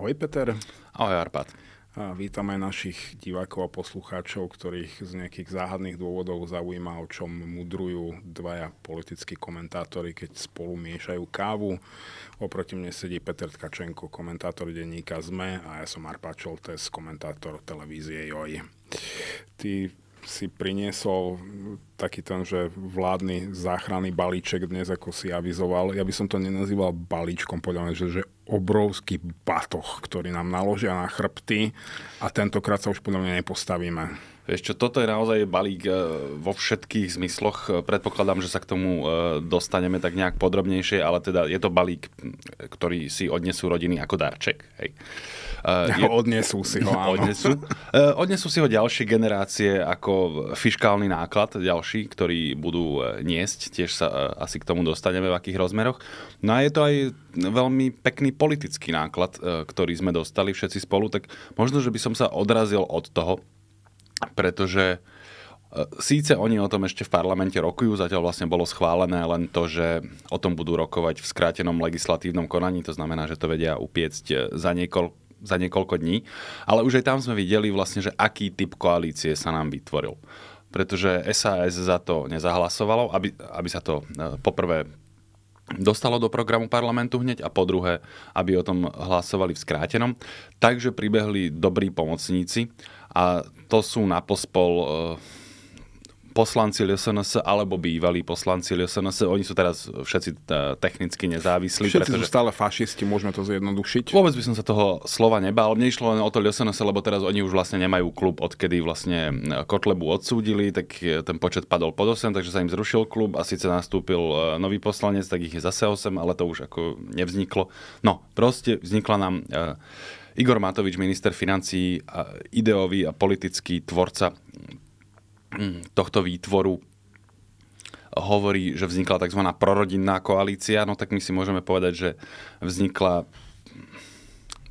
Ahoj Peter. Ahoj Arpad. A vítam aj našich divákov a poslucháčov, ktorých z nejakých záhadných dôvodov zaujíma, o čom mudrujú dvaja politickí komentátori, keď spolu miešajú kávu. Oproti mne sedí Peter Tkačenko, komentátor denníka ZME a ja som Arpa Čoltes, komentátor televízie JOJ. Ty si priniesol taký ten, že vládny záchranný balíček dnes, ako si avizoval. Ja by som to nenazýval balíčkom, podľa mňa, že, že obrovský batoh, ktorý nám naložia na chrbty a tentokrát sa už podľa mňa nepostavíme. Vieš čo, toto je naozaj balík e, vo všetkých zmysloch. E, predpokladám, že sa k tomu e, dostaneme tak nejak podrobnejšie, ale teda je to balík, ktorý si odnesú rodiny ako darček. Hej. Eh, je... Odnesú si ho, áno. Odnesú. Eh, Odnesú si ho ďalšie generácie ako fiškálny náklad, ďalší, ktorí budú eh, niesť. Tiež sa asi k tomu dostaneme, v akých rozmeroch. No a je to aj veľmi pekný politický náklad, ktorý sme dostali všetci spolu. Tak možno, že by som sa odrazil od toho, pretože Síce oni o tom ešte v parlamente rokujú, zatiaľ vlastne bolo schválené len to, že o tom budú rokovať v skrátenom legislatívnom konaní, to znamená, že to vedia upiecť za niekoľko za niekoľko dní. Ale už aj tam sme videli vlastne, že aký typ koalície sa nám vytvoril. Pretože SAS za to nezahlasovalo, aby, aby sa to e, poprvé dostalo do programu parlamentu hneď a po druhé, aby o tom hlasovali v skrátenom. Takže pribehli dobrí pomocníci a to sú na pospol e, poslanci LSNS alebo bývalí poslanci LSNS, oni sú teraz všetci e, technicky nezávislí. Všetci pretože... sú stále fašisti, môžeme to zjednodušiť. Vôbec by som sa toho slova nebal. Mne išlo len o to LSNS, lebo teraz oni už vlastne nemajú klub, odkedy vlastne Kotlebu odsúdili, tak e, ten počet padol pod 8, takže sa im zrušil klub a síce nastúpil e, nový poslanec, tak ich je zase 8, ale to už ako nevzniklo. No, proste vznikla nám Igor Matovič, minister financí, ideový a politický tvorca Mm, tohto výtvoru hovorí, že vznikla tzv. prorodinná koalícia, no tak my si môžeme povedať, že vznikla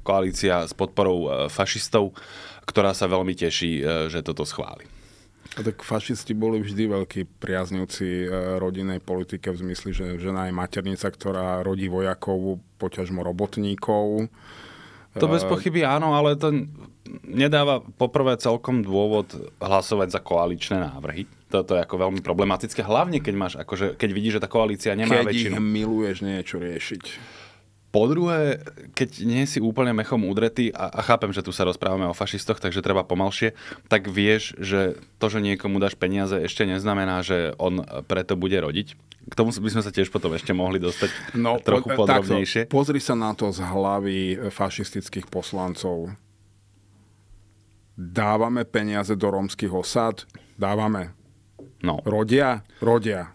koalícia s podporou e, fašistov, ktorá sa veľmi teší, e, že toto schváli. A tak fašisti boli vždy veľkí priaznivci e, rodinnej politike v zmysle, že žena je maternica, ktorá rodí vojakov, poťažmo robotníkov. To bez ehm. pochyby áno, ale to nedáva poprvé celkom dôvod hlasovať za koaličné návrhy. Toto je ako veľmi problematické, hlavne keď máš, akože, keď vidíš, že tá koalícia nemá keď väčšinu. Keď miluješ niečo riešiť. Po druhé, keď nie si úplne mechom udretý a, a chápem, že tu sa rozprávame o fašistoch, takže treba pomalšie, tak vieš, že to, že niekomu dáš peniaze, ešte neznamená, že on preto bude rodiť. K tomu by sme sa tiež potom ešte mohli dostať no, trochu po, e, e, podrobnejšie. Takto, pozri sa na to z hlavy e, fašistických poslancov. Dávame peniaze do rómskych osad? Dávame. No. Rodia? Rodia.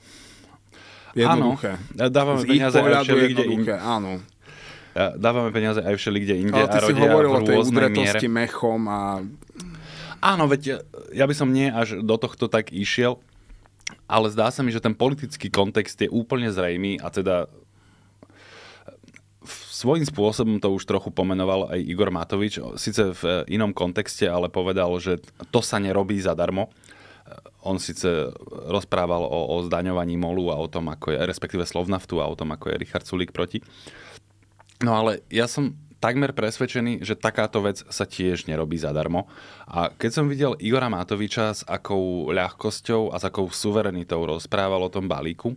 Jednoduché. Áno, dávame Z peniaze ich pohľadu jednoduché, im. áno dávame peniaze aj kde inde Ale ty a rodia si hovoril o tej udretosti miere. mechom a... Áno, veď ja by som nie až do tohto tak išiel, ale zdá sa mi, že ten politický kontext je úplne zrejmý a teda e, svojím spôsobom to už trochu pomenoval aj Igor Matovič, síce v e, inom kontexte, ale povedal, že to sa nerobí zadarmo. E, on síce rozprával o, o zdaňovaní molu a o tom, ako je, respektíve Slovnaftu a o tom, ako je Richard Sulík proti. No ale ja som takmer presvedčený, že takáto vec sa tiež nerobí zadarmo. A keď som videl Igora Matoviča s akou ľahkosťou a s akou suverenitou rozprával o tom balíku, e,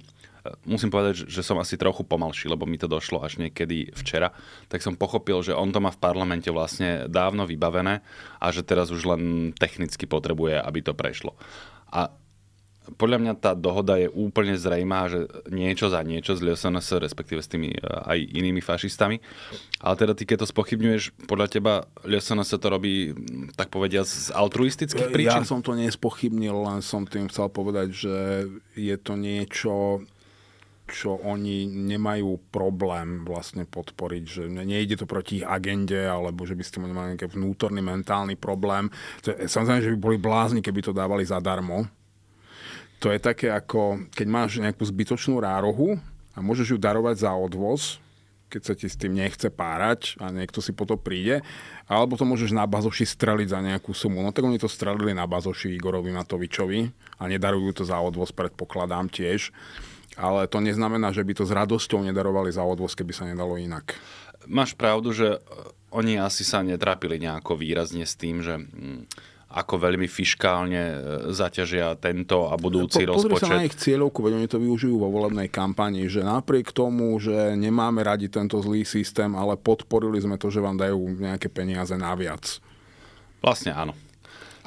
musím povedať, že som asi trochu pomalší, lebo mi to došlo až niekedy včera, tak som pochopil, že on to má v parlamente vlastne dávno vybavené a že teraz už len technicky potrebuje, aby to prešlo. A podľa mňa tá dohoda je úplne zrejmá, že niečo za niečo s LSNS, respektíve s tými e, aj inými fašistami. Ale teda ty, keď to spochybňuješ, podľa teba LSNS to robí, tak povediať, z altruistických e, príčin? Ja som to nespochybnil, len som tým chcel povedať, že je to niečo, čo oni nemajú problém vlastne podporiť, že nejde to proti ich agende, alebo že by ste mali nejaký vnútorný mentálny problém. Samozrejme, že by boli blázni, keby to dávali zadarmo, to je také ako, keď máš nejakú zbytočnú rárohu a môžeš ju darovať za odvoz, keď sa ti s tým nechce párať a niekto si po to príde, alebo to môžeš na bazoši streliť za nejakú sumu. No tak oni to strelili na bazoši Igorovi Matovičovi a nedarujú to za odvoz, predpokladám tiež. Ale to neznamená, že by to s radosťou nedarovali za odvoz, keby sa nedalo inak. Máš pravdu, že e, oni asi sa netrápili nejako výrazne s tým, že mm, ako veľmi fiškálne e, zaťažia tento a budúci po, rozpočet. sa na ich cieľovku, veď oni to využijú vo volebnej kampani, že napriek tomu, že nemáme radi tento zlý systém, ale podporili sme to, že vám dajú nejaké peniaze naviac. Vlastne áno.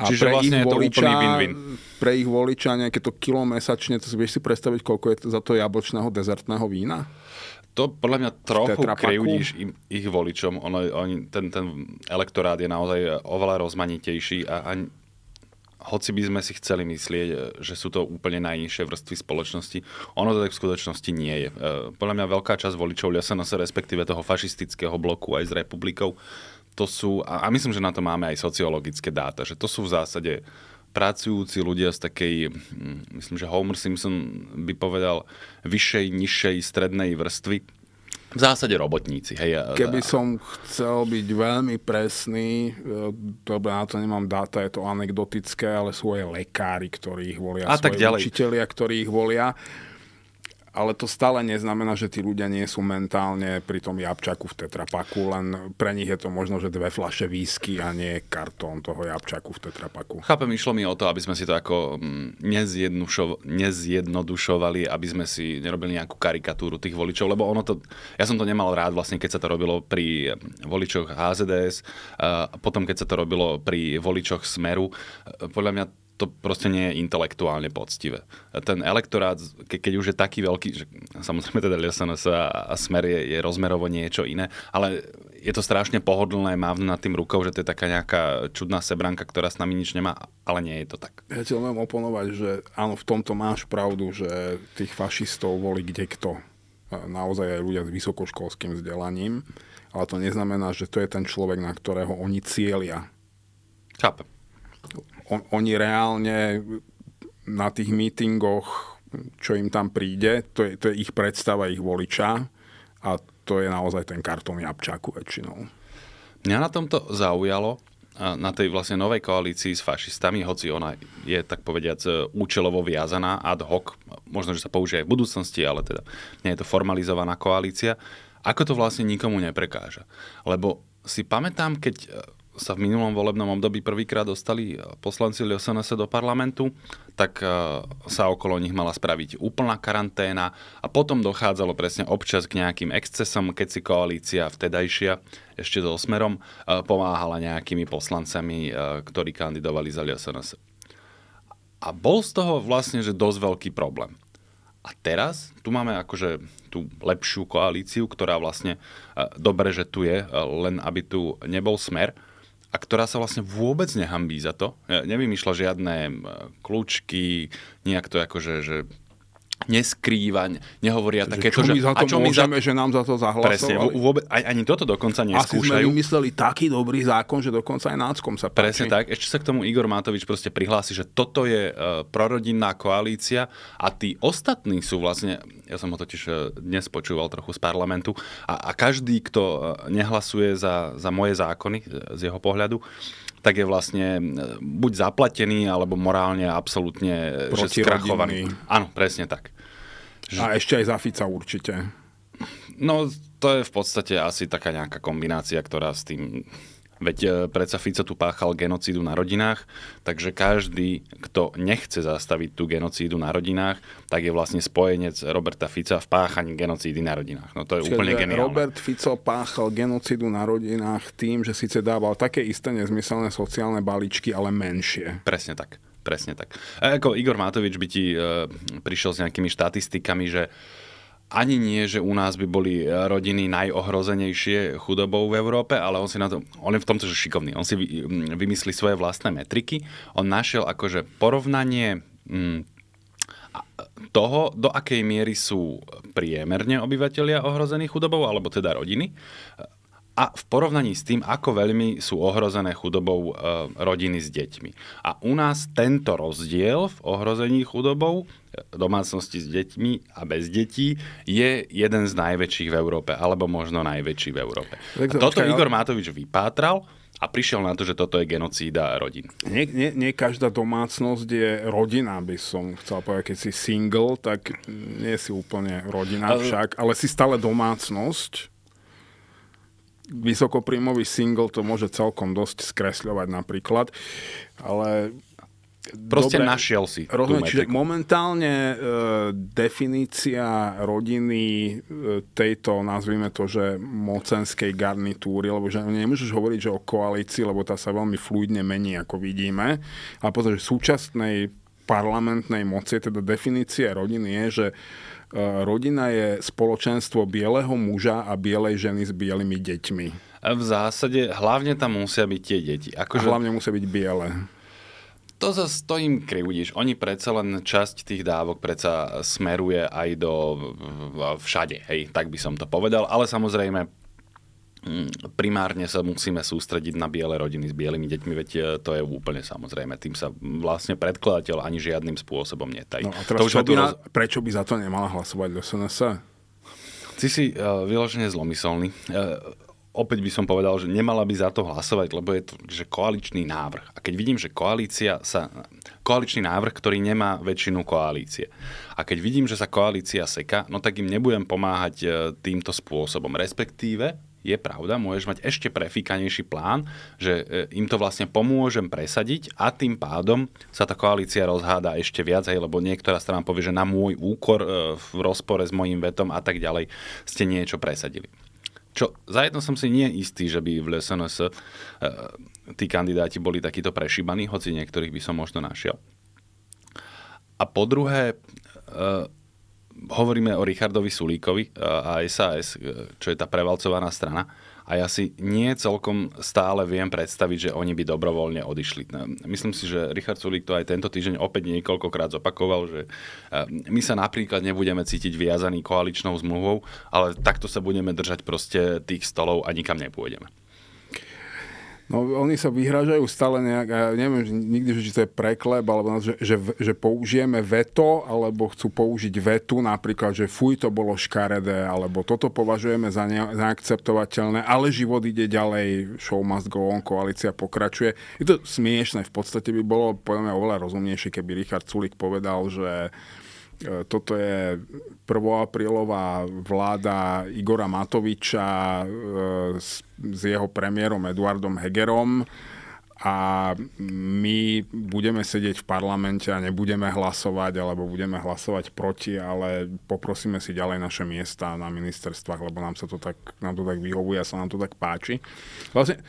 A Čiže pre vlastne ich voliča, je win-win. Pre ich voliča nejaké to kilo mesačne, to si vieš si predstaviť, koľko je za to jablčného dezertného vína? to podľa mňa trochu krivdíš ich voličom. Ono, on, ten, ten elektorát je naozaj oveľa rozmanitejší a, a hoci by sme si chceli myslieť, e, že sú to úplne najnižšie vrstvy spoločnosti, ono to tak v skutočnosti nie je. E, podľa mňa veľká časť voličov LSNS, respektíve toho fašistického bloku aj s republikou, to sú, a myslím, že na to máme aj sociologické dáta, že to sú v zásade pracujúci ľudia z takej, mm, myslím, že Homer Simpson by povedal, vyššej, nižšej, strednej vrstvy. V zásade robotníci. Hej. Keby som chcel byť veľmi presný, e, dobre, na to nemám dáta, je to anekdotické, ale sú aj lekári, ktorí ich volia, a tak ďalej. učitelia, ktorí ich volia ale to stále neznamená, že tí ľudia nie sú mentálne pri tom jabčaku v tetrapaku, len pre nich je to možno, že dve flaše výsky a nie kartón toho jabčaku v tetrapaku. Chápem, išlo mi o to, aby sme si to ako mm, nezjednodušovali, aby sme si nerobili nejakú karikatúru tých voličov, lebo ono to, ja som to nemal rád vlastne, keď sa to robilo pri mm, voličoch HZDS, a potom keď sa to robilo pri voličoch Smeru. E, podľa mňa to proste nie je intelektuálne poctivé. Ten elektorát, ke, keď už je taký veľký, že samozrejme teda SNS a, a Smer je, je rozmerovo niečo iné, ale je to strašne pohodlné, mám nad tým rukou, že to je taká nejaká čudná sebranka, ktorá s nami nič nemá, ale nie je to tak. Ja ti len oponovať, že áno, v tomto máš pravdu, že tých fašistov volí kde kto. Naozaj aj ľudia s vysokoškolským vzdelaním, ale to neznamená, že to je ten človek, na ktorého oni cielia. Chápem on, oni reálne na tých mítingoch, čo im tam príde, to je, to je ich predstava ich voliča a to je naozaj ten kartón Jabčáku väčšinou. Mňa na tomto zaujalo, na tej vlastne novej koalícii s fašistami, hoci ona je, tak povediať, e, účelovo viazaná ad hoc, možno, že sa použije aj v budúcnosti, ale teda nie je to formalizovaná koalícia, ako to vlastne nikomu neprekáža. Lebo si pamätám, keď e, sa v minulom volebnom období prvýkrát dostali e, poslanci LSNS do parlamentu, tak e, sa okolo nich mala spraviť úplná karanténa a potom dochádzalo presne občas k nejakým excesom, keď si koalícia vtedajšia ešte so Smerom e, pomáhala nejakými poslancami, ktorí kandidovali za LSNS. A bol z toho vlastne že dosť veľký problém. A teraz tu máme akože tú lepšiu koalíciu, ktorá vlastne dobre, že tu je, len aby tu nebol smer a ktorá sa vlastne vôbec nehambí za to. Nevymýšľa žiadne e, kľúčky, nejak to akože, že neskrýva, nehovoria že takéto, že... a čo my za... že nám za to zahlasovali? Presne, vôbec, ani toto dokonca neskúšajú. Asi sme vymysleli taký dobrý zákon, že dokonca aj náckom sa páči. Presne tak, ešte sa k tomu Igor Matovič proste prihlási, že toto je uh, prorodinná koalícia a tí ostatní sú vlastne, ja som ho totiž uh, dnes počúval trochu z parlamentu, a, a každý, kto uh, nehlasuje za, za moje zákony z jeho pohľadu, uh, tak je vlastne e, buď zaplatený, alebo morálne absolútne skrachovaný. E, Áno, presne tak. A ešte aj za Fica určite. No, to je v podstate asi taká nejaká kombinácia, ktorá s tým Veď e, predsa Fico tu páchal genocídu na rodinách, takže každý, kto nechce zastaviť tú genocídu na rodinách, tak je vlastne spojenec Roberta Fica v páchaní genocídy na rodinách. No to je Čiže úplne geniálne. Robert Fico páchal genocídu na rodinách tým, že síce dával také isté nezmyselné sociálne balíčky, ale menšie. Presne tak. Presne tak. A ako Igor Matovič by ti e, prišiel s nejakými štatistikami, že ani nie, že u nás by boli e, rodiny najohrozenejšie chudobou v Európe, ale on si na to, on je v tomto že šikovný. On si vymyslí svoje vlastné metriky. On našiel akože porovnanie toho, do akej miery sú priemerne obyvateľia ohrození chudobou, alebo teda rodiny, a v porovnaní s tým, ako veľmi sú ohrozené chudobou e, rodiny s deťmi. A u nás tento rozdiel v ohrození chudobou e, domácnosti s deťmi a bez detí je jeden z najväčších v Európe, alebo možno najväčší v Európe. Tak to, a toto očkaj, Igor Matovič vypátral a prišiel na to, že toto je genocída rodín. Nie, nie, nie každá domácnosť je rodina, by som chcel povedať. Keď si single, tak nie si úplne rodina však, ale si stále domácnosť vysokopríjmový single to môže celkom dosť skresľovať napríklad, ale... Proste dobre, našiel si rozumiem, čiže momentálne e, definícia rodiny e, tejto, nazvime to, že mocenskej garnitúry, lebo že nemôžeš hovoriť, že o koalícii, lebo tá sa veľmi fluidne mení, ako vidíme. A pozrieš, súčasnej parlamentnej moci, teda definícia rodiny je, že E, rodina je spoločenstvo bieleho muža a bielej ženy s bielými deťmi. A v zásade hlavne tam musia byť tie deti. Akože... hlavne musia byť biele to za stojím krivdíš. Oni predsa len časť tých dávok predsa smeruje aj do všade, hej, tak by som to povedal, ale samozrejme Mm, primárne sa musíme sústrediť na biele rodiny s bielými deťmi, veď e, to je úplne samozrejme. Tým sa vlastne predkladateľ ani žiadnym spôsobom netají. No a teraz to už čo by na... prečo by za to nemala hlasovať do SNS? Ty si uh, e, vyložene zlomyselný. Uh, opäť by som povedal, že nemala by za to hlasovať, lebo je to že koaličný návrh. A keď vidím, že koalícia sa... Koaličný návrh, ktorý nemá väčšinu koalície. A keď vidím, že sa koalícia seka, no tak im nebudem pomáhať týmto spôsobom. Respektíve je pravda, môžeš mať ešte prefíkanejší plán, že e, im to vlastne pomôžem presadiť a tým pádom sa tá koalícia rozháda ešte viac, hej, lebo niektorá strana povie, že na môj úkor e, v rozpore s mojim vetom a tak ďalej ste niečo presadili. Čo jedno som si nie istý, že by v SNS e, tí kandidáti boli takýto prešíbaní, hoci niektorých by som možno našiel. A po druhé, hovoríme o Richardovi Sulíkovi a SAS, e, čo je tá prevalcovaná strana. A ja si nie celkom stále viem predstaviť, že oni by dobrovoľne odišli. E, myslím si, že Richard Sulík to aj tento týždeň opäť niekoľkokrát zopakoval, že e, my sa napríklad nebudeme cítiť viazaní koaličnou zmluvou, ale takto sa budeme držať proste tých stolov a nikam nepôjdeme. No oni sa vyhražajú stále nejak, ja neviem že nikdy, že či to je preklep, alebo že, že, že použijeme veto, alebo chcú použiť vetu, napríklad, že fuj, to bolo škaredé, alebo toto považujeme za neakceptovateľné, ale život ide ďalej, show must go on, koalícia pokračuje. Je to smiešne, v podstate by bolo podľa oveľa rozumnejšie, keby Richard Sulik povedal, že E, toto je 1. aprílová vláda Igora Matoviča e, s, s jeho premiérom Eduardom Hegerom a my budeme sedieť v parlamente a nebudeme hlasovať, alebo budeme hlasovať proti, ale poprosíme si ďalej naše miesta na ministerstvách, lebo nám sa to tak, nám to tak vyhovuje a sa nám to tak páči. Vlastne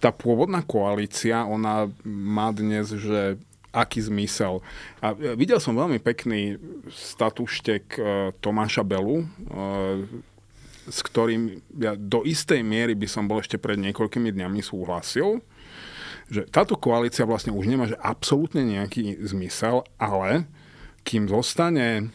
tá pôvodná koalícia, ona má dnes, že aký zmysel. A e, videl som veľmi pekný statuštek e, Tomáša Belu, e, s ktorým ja do istej miery by som bol ešte pred niekoľkými dňami súhlasil, že táto koalícia vlastne už nemá že absolútne nejaký zmysel, ale kým zostane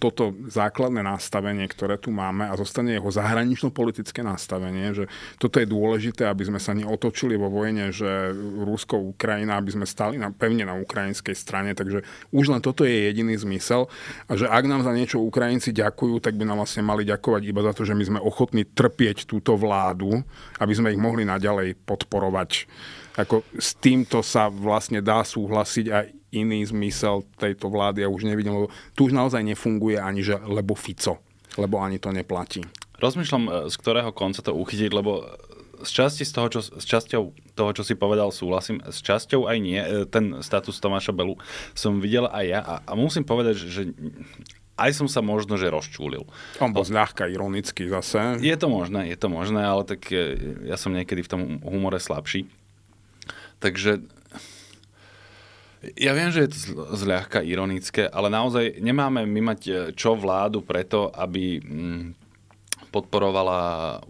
toto základné nastavenie, ktoré tu máme a zostane jeho zahranično-politické nastavenie, že toto je dôležité, aby sme sa neotočili vo vojne, že Rusko-Ukrajina, aby sme stali na, pevne na ukrajinskej strane, takže už len toto je jediný zmysel a že ak nám za niečo Ukrajinci ďakujú, tak by nám vlastne mali ďakovať iba za to, že my sme ochotní trpieť túto vládu, aby sme ich mohli naďalej podporovať. Ako s týmto sa vlastne dá súhlasiť aj iný zmysel tejto vlády ja už nevidím, lebo tu už naozaj nefunguje ani, že lebo Fico, lebo ani to neplatí. Rozmýšľam, e, z ktorého konca to uchytiť, lebo e, z časti z toho, čo, s časťou toho, čo si povedal, súhlasím, s časťou aj nie. E, ten status Tomáša Belu som videl aj ja a, a musím povedať, že, že aj som sa možno, že rozčúlil. On bol zľahka ironický zase. Je to možné, je to možné, ale tak ja som niekedy v tom humore slabší. Takže ja viem, že je to zľahka ironické, ale naozaj nemáme my mať e, čo vládu preto, aby mm, podporovala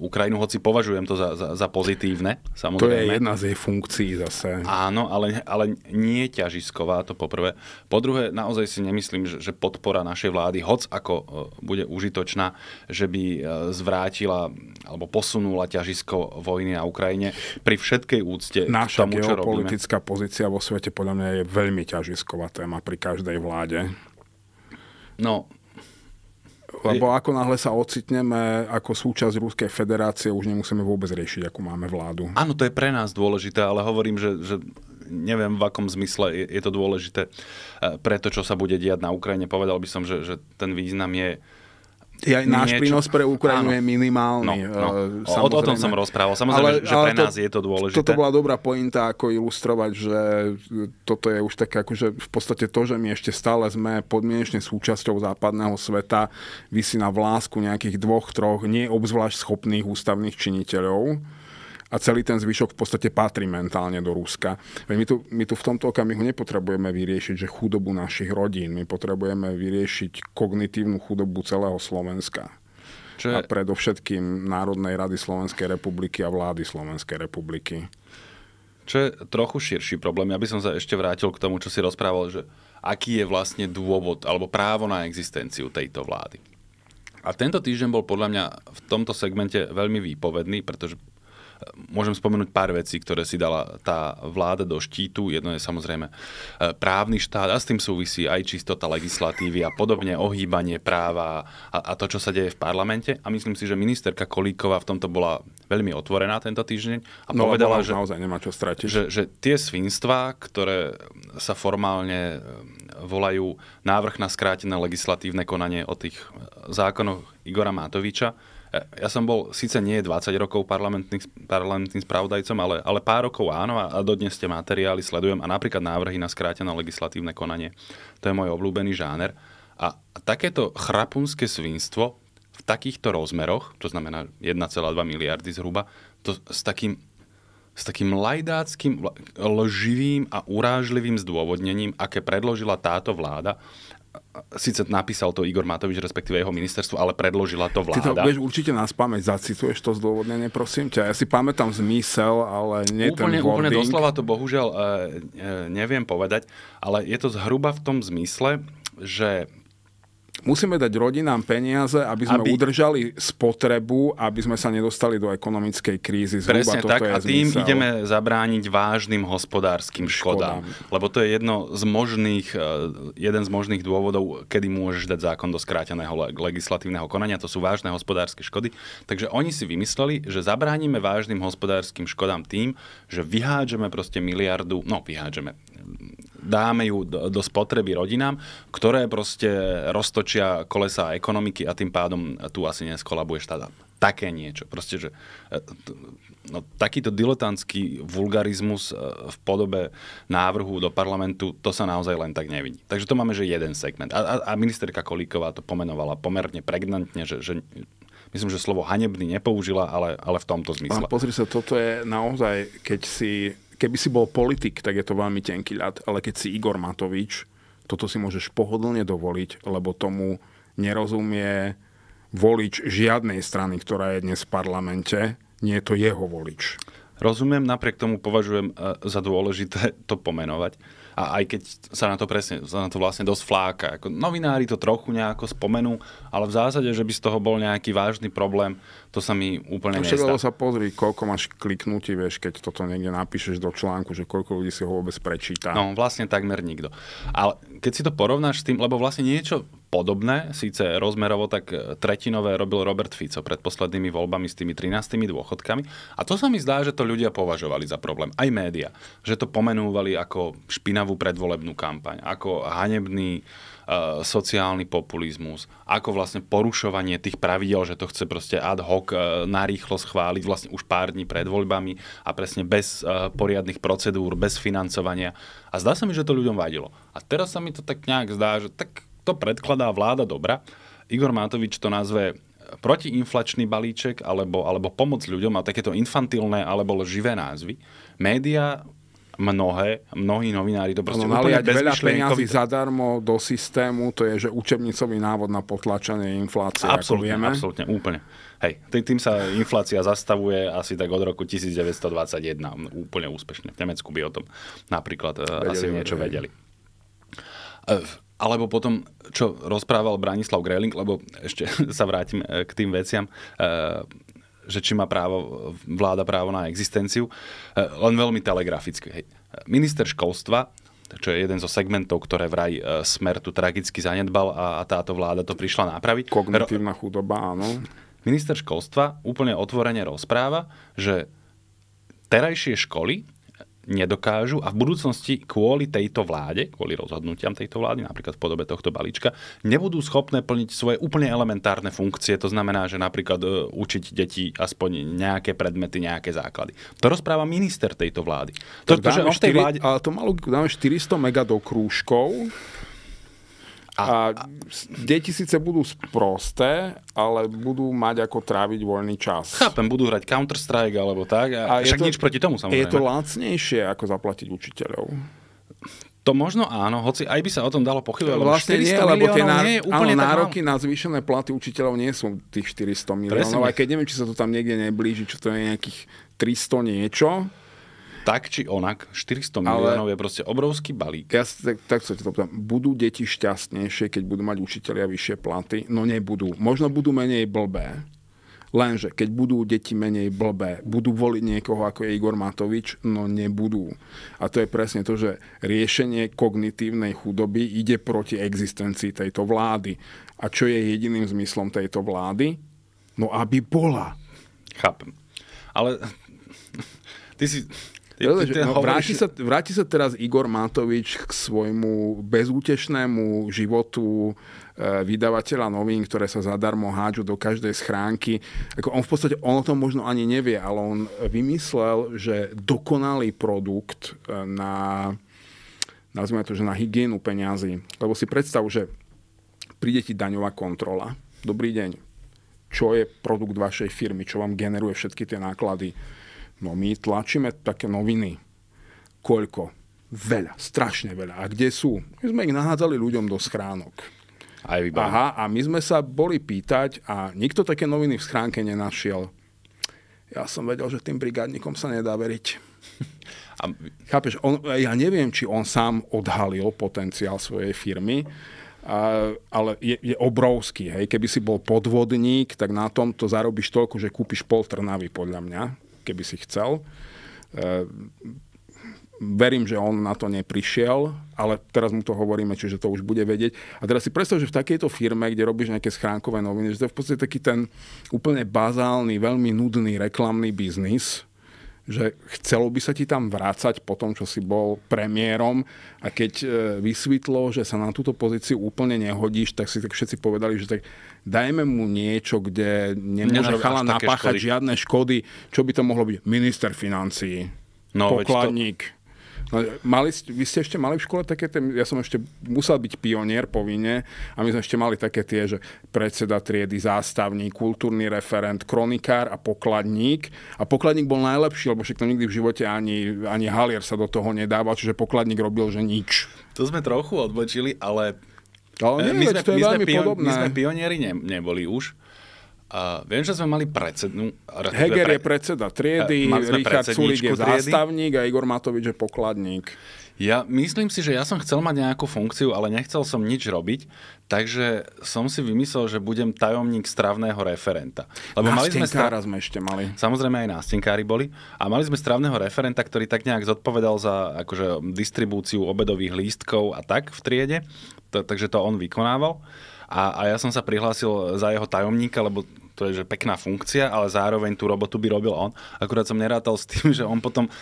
Ukrajinu, hoci považujem to za, za, za pozitívne. Samozrejme. To je jedna z jej funkcií zase. Áno, ale, ale nie je ťažisková, to poprvé. Po druhé, naozaj si nemyslím, že, že podpora našej vlády, hoc ako e, bude užitočná, že by e, zvrátila alebo posunula ťažisko vojny na Ukrajine pri všetkej úcte Naša tomu, čo geopolitická robíme. pozícia vo svete podľa mňa je veľmi ťažisková téma pri každej vláde. No, lebo ako náhle sa ocitneme ako súčasť Ruskej federácie, už nemusíme vôbec riešiť, akú máme vládu. Áno, to je pre nás dôležité, ale hovorím, že, že neviem v akom zmysle je, je to dôležité eh, pre to, čo sa bude diať na Ukrajine. Povedal by som, že, že ten význam je ja, náš niečo. prínos pre Ukrajinu Áno. je minimálny. No, e, no. O, o tom som rozprával. Samozrejme, ale, že ale pre to, nás je to dôležité. Toto bola dobrá pointa, ako ilustrovať, že toto je už také, akože v podstate to, že my ešte stále sme podmienečne súčasťou západného sveta, vysí na vlásku nejakých dvoch, troch neobzvlášť schopných ústavných činiteľov a celý ten zvyšok v podstate patrí mentálne do Ruska. Veď my tu, my tu v tomto okamihu nepotrebujeme vyriešiť že chudobu našich rodín, my potrebujeme vyriešiť kognitívnu chudobu celého Slovenska. Čo je... A predovšetkým Národnej rady Slovenskej republiky a vlády Slovenskej republiky. Čo je trochu širší problém, ja by som sa ešte vrátil k tomu, čo si rozprával, že aký je vlastne dôvod alebo právo na existenciu tejto vlády. A tento týždeň bol podľa mňa v tomto segmente veľmi výpovedný, pretože Môžem spomenúť pár vecí, ktoré si dala tá vláda do štítu. Jedno je samozrejme e, právny štát a s tým súvisí aj čistota legislatívy a podobne ohýbanie práva a, a to, čo sa deje v parlamente. A myslím si, že ministerka Kolíková v tomto bola veľmi otvorená tento týždeň a no, povedala, že, naozaj nemá čo stratiť. Že, že tie svinstvá, ktoré sa formálne e, volajú návrh na skrátené legislatívne konanie o tých e, zákonoch Igora Matoviča, ja som bol síce nie 20 rokov parlamentným, parlamentný spravodajcom, ale, ale pár rokov áno a, a dodnes tie materiály sledujem a napríklad návrhy na skrátené legislatívne konanie. To je môj obľúbený žáner. A takéto chrapunské svinstvo v takýchto rozmeroch, to znamená 1,2 miliardy zhruba, to s takým s takým lajdáckým, lživým a urážlivým zdôvodnením, aké predložila táto vláda, síce napísal to Igor Matovič, respektíve jeho ministerstvo, ale predložila to vláda. Ty to vieš, určite nás pamäť zacituješ to zdôvodnenie, prosím ťa. Ja si pamätám zmysel, ale nie úplne, ten wording. Úplne doslova to bohužiaľ e, e, neviem povedať, ale je to zhruba v tom zmysle, že Musíme dať rodinám peniaze, aby sme aby... udržali spotrebu, aby sme sa nedostali do ekonomickej krízy. Zhruba Presne tak a tým zmysel. ideme zabrániť vážnym hospodárskym škodám, škodám. Lebo to je jedno z možných, e, jeden z možných dôvodov, kedy môžeš dať zákon do skráteného legislatívneho konania. To sú vážne hospodárske škody. Takže oni si vymysleli, že zabránime vážnym hospodárskym škodám tým, že vyhádžeme proste miliardu, no vyhádžeme, dáme ju do spotreby rodinám, ktoré proste roztočia kolesa ekonomiky a tým pádom tu asi neskolabuje štát. Také niečo. Proste, že e, no, takýto diletantský vulgarizmus e, v podobe návrhu do parlamentu, to sa naozaj len tak nevidí. Takže to máme, že jeden segment. A, a, a ministerka Kolíková to pomenovala pomerne pregnantne, že, že myslím, že slovo hanebný nepoužila, ale, ale v tomto zmysle. Ale pozri sa, toto je naozaj, keď si keby si bol politik, tak je to veľmi tenký ľad, ale keď si Igor Matovič, toto si môžeš pohodlne dovoliť, lebo tomu nerozumie volič žiadnej strany, ktorá je dnes v parlamente. Nie je to jeho volič. Rozumiem, napriek tomu považujem e, za dôležité to pomenovať. A aj keď sa na to presne, sa na to vlastne dosť fláka. Ako novinári to trochu nejako spomenú, ale v zásade, že by z toho bol nejaký vážny problém, to sa mi úplne Však, Všetko sa pozri, koľko máš kliknutí, vieš, keď toto niekde napíšeš do článku, že koľko ľudí si ho vôbec prečíta. No, vlastne takmer nikto. Ale keď si to porovnáš s tým, lebo vlastne niečo podobné, síce rozmerovo tak e, tretinové robil Robert Fico pred poslednými voľbami s tými 13 dôchodkami. A to sa mi zdá, že to ľudia považovali za problém, aj média. Že to pomenúvali ako špinavú predvolebnú kampaň, ako hanebný e, sociálny populizmus, ako vlastne porušovanie tých pravidel, že to chce proste ad hoc e, narýchlo schváliť vlastne už pár dní pred voľbami a presne bez poriadnych procedúr, bez financovania. A zdá sa mi, že to ľuďom vadilo. A teraz sa mi to tak nejak zdá, že tak to predkladá vláda dobra. Igor Matovič to nazve e, protiinflačný balíček alebo, alebo pomoc ľuďom a takéto infantilné alebo živé názvy. Média mnohé, mnohí novinári to proste no, úplne veľa peňazí zadarmo do systému, to je, že učebnicový návod na potlačenie inflácie. Absolutne, absolútne, úplne. Hej, tým sa inflácia zastavuje asi tak od roku 1921, úplne úspešne. V Nemecku by o tom napríklad e, vedeli, asi niečo vedeli. vedeli. E, alebo potom, čo rozprával Branislav Greling, lebo ešte sa vrátim e, k tým veciam, e, že či má právo, vláda právo na existenciu, e, len veľmi telegraficky. Hej. Minister školstva čo je jeden zo segmentov, ktoré vraj Smer tu tragicky zanedbal a táto vláda to prišla napraviť. Kognitívna chudoba, áno. Minister školstva úplne otvorene rozpráva, že terajšie školy nedokážu a v budúcnosti kvôli tejto vláde, kvôli rozhodnutiam tejto vlády, napríklad v podobe tohto balíčka, nebudú schopné plniť svoje úplne elementárne funkcie. To znamená, že napríklad e, učiť deti aspoň nejaké predmety, nejaké základy. To rozpráva minister tejto vlády. To, to, že on tej vláde... Ale to má logiku, dáme 400 mega do krúžkov a, a deti síce budú sprosté, ale budú mať ako tráviť voľný čas. Chápem, budú hrať Counter-Strike alebo tak. A, a však to, nič proti tomu samozrejme. Je to lacnejšie ako zaplatiť učiteľov. To možno áno, hoci aj by sa o tom dalo pochybovať. Vlastne nie, lebo tie ná... nie je úplne áno, nároky na zvýšené platy učiteľov nie sú tých 400 miliónov, Presne. aj keď neviem, či sa to tam niekde neblíži, čo to je nejakých 300 niečo tak či onak, 400 miliónov Ale je proste obrovský balík. Ja tak, tak sa ti to pýtam. Budú deti šťastnejšie, keď budú mať učiteľia vyššie platy? No nebudú. Možno budú menej blbé. Lenže keď budú deti menej blbé, budú voliť niekoho ako je Igor Matovič, no nebudú. A to je presne to, že riešenie kognitívnej chudoby ide proti existencii tejto vlády. A čo je jediným zmyslom tejto vlády? No aby bola. Chápem. Ale ty si Ty, no, no, vráti, sa, vráti sa teraz Igor Matovič k svojmu bezútešnému životu eh, vydavateľa novín, ktoré sa zadarmo hádžu do každej schránky. Ako on v podstate, on o tom možno ani nevie, ale on vymyslel, že dokonalý produkt eh, na, nazvime to, že na hygienu peňazí. Lebo si predstav, že príde ti daňová kontrola. Dobrý deň. Čo je produkt vašej firmy? Čo vám generuje všetky tie náklady? No my tlačíme také noviny. Koľko? Veľa, strašne veľa. A kde sú? My sme ich nahádzali ľuďom do schránok. Aj Aha, a my sme sa boli pýtať a nikto také noviny v schránke nenašiel. Ja som vedel, že tým brigádnikom sa nedá veriť. A... Chápeš, on, ja neviem, či on sám odhalil potenciál svojej firmy, a, ale je, je obrovský. Hej. Keby si bol podvodník, tak na tom to zarobíš toľko, že kúpiš pol Trnavy, podľa mňa keby si chcel. E, verím, že on na to neprišiel, ale teraz mu to hovoríme, čiže to už bude vedieť. A teraz si predstav, že v takejto firme, kde robíš nejaké schránkové noviny, že to je v podstate taký ten úplne bazálny, veľmi nudný reklamný biznis, že chcelo by sa ti tam vrácať po tom, čo si bol premiérom a keď e, vysvetlo, že sa na túto pozíciu úplne nehodíš, tak si tak všetci povedali, že tak dajme mu niečo, kde nemôže chala napáchať škody. žiadne škody, čo by to mohlo byť minister financií, no, pokladník. To No, mali, vy ste ešte mali v škole také, tie, ja som ešte musel byť pionier povinne a my sme ešte mali také tie, že predseda triedy, zástavník, kultúrny referent, kronikár a pokladník. A pokladník bol najlepší, lebo však to nikdy v živote ani, ani Halier sa do toho nedával, čiže pokladník robil, že nič. To sme trochu odbočili, ale... Ale e, nie, my sme, to je my veľmi sme pion, My sme pionieri ne, neboli už. Uh, viem, že sme mali predsednú... Heger pre... je predseda triedy, uh, Richard Sulík je zástavník a Igor Matovič je pokladník. Ja myslím si, že ja som chcel mať nejakú funkciu, ale nechcel som nič robiť, takže som si vymyslel, že budem tajomník stravného referenta. Lebo mali sme, stra... sme ešte mali. Samozrejme aj nástenkári boli. A mali sme stravného referenta, ktorý tak nejak zodpovedal za akože, distribúciu obedových lístkov a tak v triede. To, takže to on vykonával. A, a ja som sa prihlásil za jeho tajomníka, lebo to je že pekná funkcia, ale zároveň tú robotu by robil on. Akurát som nerátal s tým, že on potom e,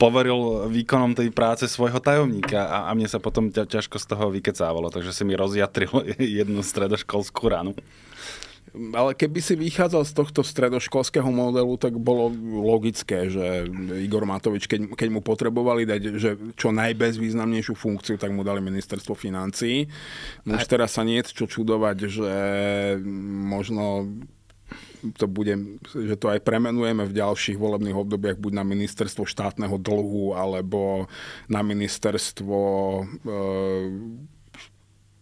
poveril výkonom tej práce svojho tajomníka a, a mne sa potom ťa, ťažko z toho vykecávalo, takže si mi rozjatril jednu stredoškolskú ranu. Ale keby si vychádzal z tohto stredoškolského modelu, tak bolo logické, že Igor Matovič, keď, keď mu potrebovali dať že čo najbezvýznamnejšiu funkciu, tak mu dali ministerstvo financií. No už teraz sa nie je čo čudovať, že možno to bude, že to aj premenujeme v ďalších volebných obdobiach buď na ministerstvo štátneho dlhu alebo na ministerstvo e,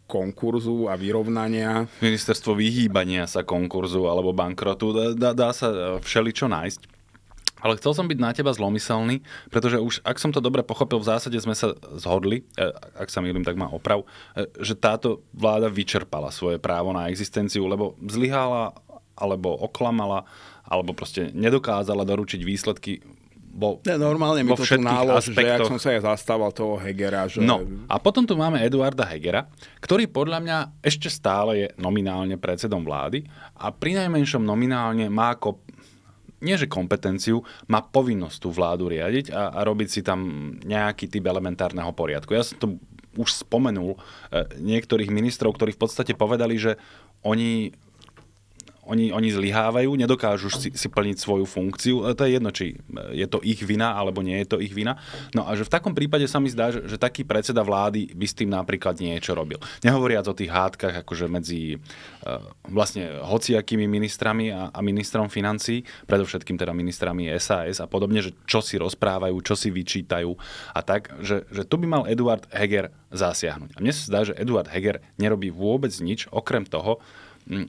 konkurzu a vyrovnania. Ministerstvo vyhýbania sa konkurzu alebo bankrotu. Dá, dá, dá sa e, všeličo nájsť. Ale chcel som byť na teba zlomyselný, pretože už, ak som to dobre pochopil, v zásade sme sa zhodli, e, ak sa milím, tak má oprav, e, že táto vláda vyčerpala svoje právo na existenciu, lebo zlyhala alebo oklamala, alebo proste nedokázala doručiť výsledky bo, ne, normálne mi vo to tu nálož, aspektoch. že ak som sa ja zastával toho Hegera. Že... No a potom tu máme Eduarda Hegera, ktorý podľa mňa ešte stále je nominálne predsedom vlády a pri najmenšom nominálne má ako nie že kompetenciu, má povinnosť tú vládu riadiť a, a robiť si tam nejaký typ elementárneho poriadku. Ja som to už spomenul e, niektorých ministrov, ktorí v podstate povedali, že oni oni, oni zlyhávajú, nedokážu si, si plniť svoju funkciu. To je jedno, či je to ich vina, alebo nie je to ich vina. No a že v takom prípade sa mi zdá, že, že taký predseda vlády by s tým napríklad niečo robil. Nehovoriac o tých hádkach, akože medzi e, vlastne hociakými ministrami a, a ministrom financí, predovšetkým teda ministrami SAS a podobne, že čo si rozprávajú, čo si vyčítajú a tak, že, že tu by mal Eduard Heger zasiahnuť. A mne sa zdá, že Eduard Heger nerobí vôbec nič, okrem toho,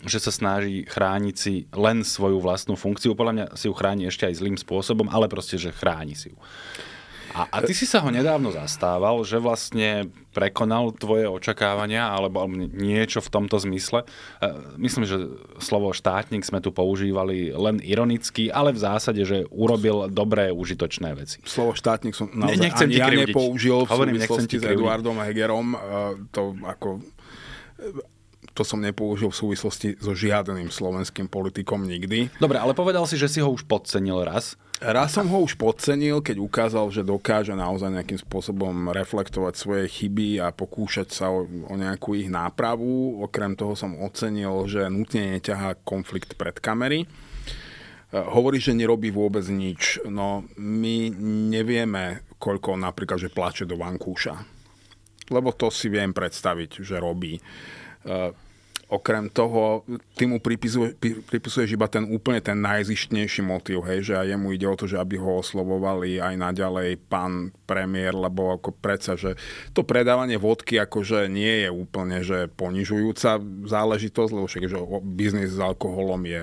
že sa snaží chrániť si len svoju vlastnú funkciu. Podľa mňa si ju chráni ešte aj zlým spôsobom, ale proste, že chráni si ju. A, a ty si sa ho nedávno zastával, že vlastne prekonal tvoje očakávania alebo niečo v tomto zmysle. E, myslím, že slovo štátnik sme tu používali len ironicky, ale v zásade, že urobil dobré, užitočné veci. Slovo štátnik som naozaj ne, nechcem ani ja nepoužil v Hovorím, súvislosti s Eduardom Hegerom. E, to ako to som nepoužil v súvislosti so žiadnym slovenským politikom nikdy. Dobre, ale povedal si, že si ho už podcenil raz. Raz som ho už podcenil, keď ukázal, že dokáže naozaj nejakým spôsobom reflektovať svoje chyby a pokúšať sa o, o nejakú ich nápravu. Okrem toho som ocenil, že nutne neťahá konflikt pred kamery. E, hovorí, že nerobí vôbec nič. No my nevieme, koľko napríklad, že plače do vankúša. Lebo to si viem predstaviť, že robí e, okrem toho, ty mu pripisuje, pripisuješ iba ten úplne ten najzištnejší motiv, hej, že aj jemu ide o to, že aby ho oslovovali aj naďalej pán premiér, lebo ako predsa, že to predávanie vodky akože nie je úplne, že ponižujúca záležitosť, lebo však, že biznis s alkoholom je,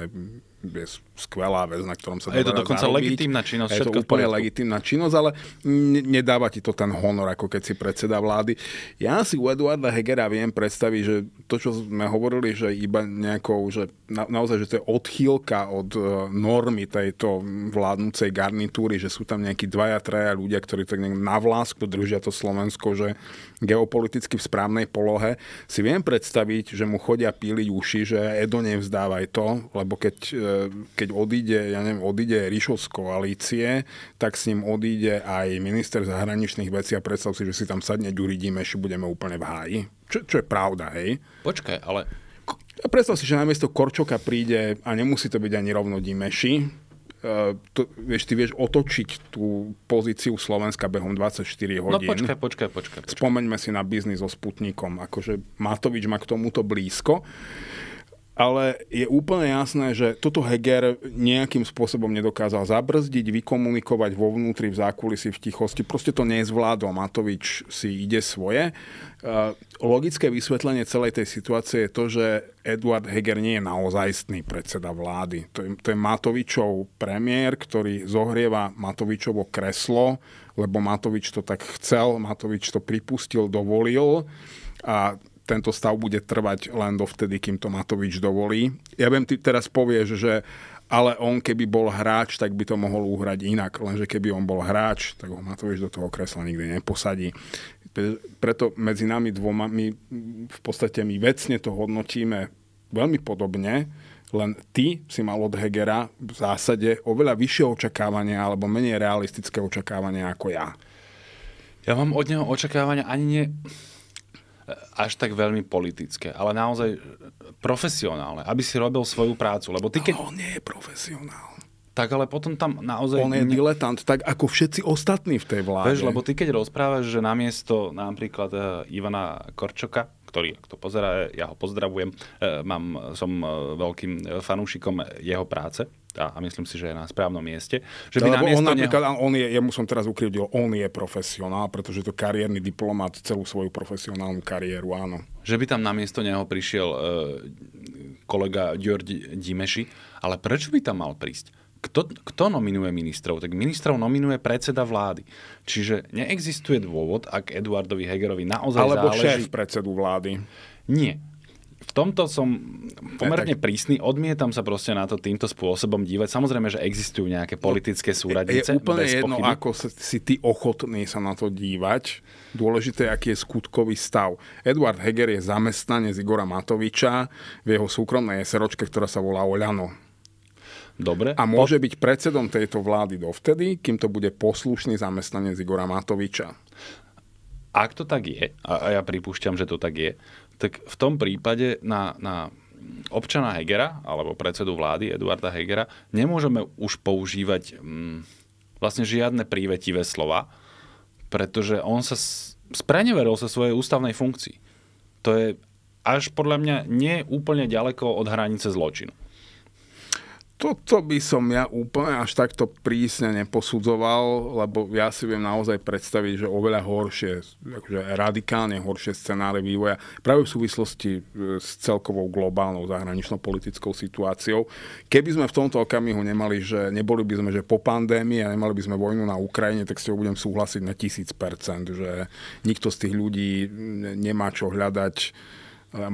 je skvelá vec, na ktorom sa dá Je to dokonca zarobiť. legitímna činnosť. Je to úplne legitímna činnosť, ale nedáva ti to ten honor, ako keď si predseda vlády. Ja si u Eduarda Hegera viem predstaviť, že to, čo sme hovorili, že iba nejakou, že na, naozaj, že to je odchýlka od uh, normy tejto vládnúcej garnitúry, že sú tam nejakí dvaja, traja ľudia, ktorí tak nejak na vlásku držia to Slovensko, že geopoliticky v správnej polohe. Si viem predstaviť, že mu chodia píliť uši, že Edo nevzdávaj to, lebo keď, e, keď keď odíde, ja neviem, odíde Rišo z koalície, tak s ním odíde aj minister zahraničných vecí a predstav si, že si tam sadne Ďuri Dimeš, budeme úplne v háji. Čo, čo je pravda, hej? Počkaj, ale... A predstav si, že namiesto Korčoka príde, a nemusí to byť ani rovno Dimeši, e, to, vieš, ty vieš otočiť tú pozíciu Slovenska behom 24 no hodín. No počkaj, počkaj, počkaj. počkaj. Spomeňme si na biznis so Sputnikom. Akože Matovič má k tomuto blízko ale je úplne jasné, že toto Heger nejakým spôsobom nedokázal zabrzdiť, vykomunikovať vo vnútri, v zákulisi, v tichosti. Proste to nezvládol. Matovič si ide svoje. E, logické vysvetlenie celej tej situácie je to, že Eduard Heger nie je naozajstný predseda vlády. To je, to je Matovičov premiér, ktorý zohrieva Matovičovo kreslo, lebo Matovič to tak chcel, Matovič to pripustil, dovolil a tento stav bude trvať len dovtedy, kým to Matovič dovolí. Ja viem, ty teraz povieš, že ale on keby bol hráč, tak by to mohol uhrať inak. Lenže keby on bol hráč, tak ho Matovič do toho kresla nikdy neposadí. Preto medzi nami dvoma my v podstate my vecne to hodnotíme veľmi podobne, len ty si mal od Hegera v zásade oveľa vyššie očakávania alebo menej realistické očakávania ako ja. Ja mám od neho očakávania ani nie... E, až tak veľmi politické, ale naozaj e, profesionálne, aby si robil svoju prácu. Lebo ty, keď... Ale on nie je profesionál. Tak ale potom tam naozaj... On je ne... diletant, tak ako všetci ostatní v tej vláde. Veš, lebo ty keď rozprávaš, že namiesto napríklad uh, Ivana Korčoka, ktorý, ak to pozerá, ja ho pozdravujem, uh, mám, som uh, veľkým fanúšikom jeho práce, a myslím si, že je na správnom mieste. Že by Lebo on, neho... on je, mu som teraz ukrivdil, on je profesionál, pretože to kariérny diplomat celú svoju profesionálnu kariéru, áno. Že by tam namiesto neho prišiel e, kolega Georgi Dimeši, ale prečo by tam mal prísť? kto, kto nominuje ministrov? Tak ministrov nominuje predseda vlády. Čiže neexistuje dôvod, ak Eduardovi Hegerovi naozaj Alebo záleží... Alebo šéf predsedu vlády. Nie v tomto som pomerne prísny, odmietam sa proste na to týmto spôsobom dívať. Samozrejme, že existujú nejaké no, politické súradnice. Je, je úplne jedno, pochyby. ako si ty ochotný sa na to dívať. Dôležité, aký je skutkový stav. Eduard Heger je zamestnanec Igora Matoviča v jeho súkromnej SROčke, ktorá sa volá Oľano. Dobre. A môže byť predsedom tejto vlády dovtedy, kým to bude poslušný zamestnanec Igora Matoviča. Ak to tak je, a ja pripúšťam, že to tak je, tak v tom prípade na, na občana Hegera, alebo predsedu vlády Eduarda Hegera, nemôžeme už používať mm, vlastne žiadne prívetivé slova, pretože on sa spreneveril sa svojej ústavnej funkcii. To je až podľa mňa nie úplne ďaleko od hranice zločinu toto by som ja úplne až takto prísne neposudzoval, lebo ja si viem naozaj predstaviť, že oveľa horšie, akože radikálne horšie scenáre vývoja práve v súvislosti e, s celkovou globálnou zahraničnou politickou situáciou. Keby sme v tomto okamihu nemali, že neboli by sme, že po pandémii a nemali by sme vojnu na Ukrajine, tak s tebou budem súhlasiť na tisíc percent, že nikto z tých ľudí nemá čo hľadať e,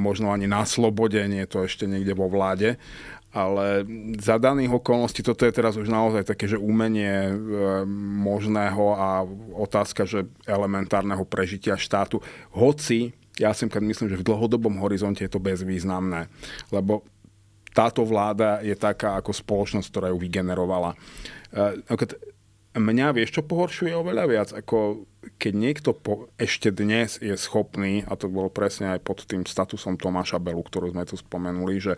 možno ani na slobode, nie je to ešte niekde vo vláde ale za daných okolností toto je teraz už naozaj také, že umenie e, možného a otázka, že elementárneho prežitia štátu. Hoci, ja si myslím, že v dlhodobom horizonte je to bezvýznamné, lebo táto vláda je taká ako spoločnosť, ktorá ju vygenerovala. E, mňa vieš, čo pohoršuje oveľa viac ako keď niekto po, ešte dnes je schopný, a to bolo presne aj pod tým statusom Tomáša Belu, ktorú sme tu spomenuli, že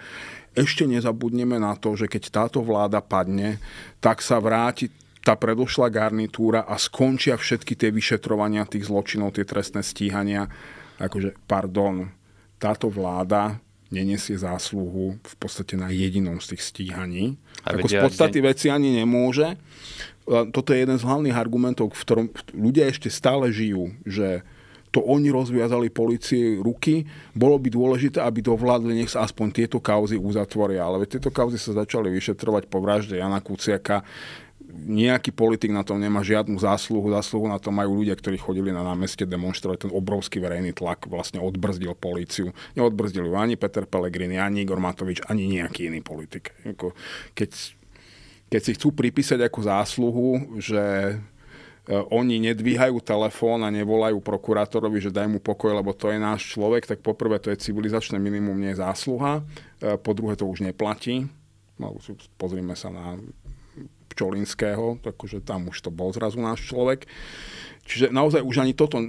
ešte nezabudneme na to, že keď táto vláda padne, tak sa vráti tá predošla garnitúra a skončia všetky tie vyšetrovania tých zločinov, tie trestné stíhania. Akože, pardon, táto vláda nenesie zásluhu v podstate na jedinom z tých stíhaní. ako z podstaty veci ani nemôže toto je jeden z hlavných argumentov, v ktorom ľudia ešte stále žijú, že to oni rozviazali policii ruky. Bolo by dôležité, aby dovládli nech sa aspoň tieto kauzy uzatvoria. Ale tieto kauzy sa začali vyšetrovať po vražde Jana Kuciaka. Nejaký politik na tom nemá žiadnu zásluhu. Zásluhu na tom majú ľudia, ktorí chodili na námeste demonstrovať. Ten obrovský verejný tlak vlastne odbrzdil políciu. Neodbrzdili ju ani Peter Pellegrini, ani Igor Matovič, ani nejaký iný politik. Keď keď si chcú pripísať ako zásluhu, že e, oni nedvíhajú telefón a nevolajú prokurátorovi, že daj mu pokoj, lebo to je náš človek, tak poprvé to je civilizačné minimum, nie je zásluha. E, po druhé to už neplatí. Pozrime sa na Pčolinského, takže tam už to bol zrazu náš človek. Čiže naozaj už ani toto e,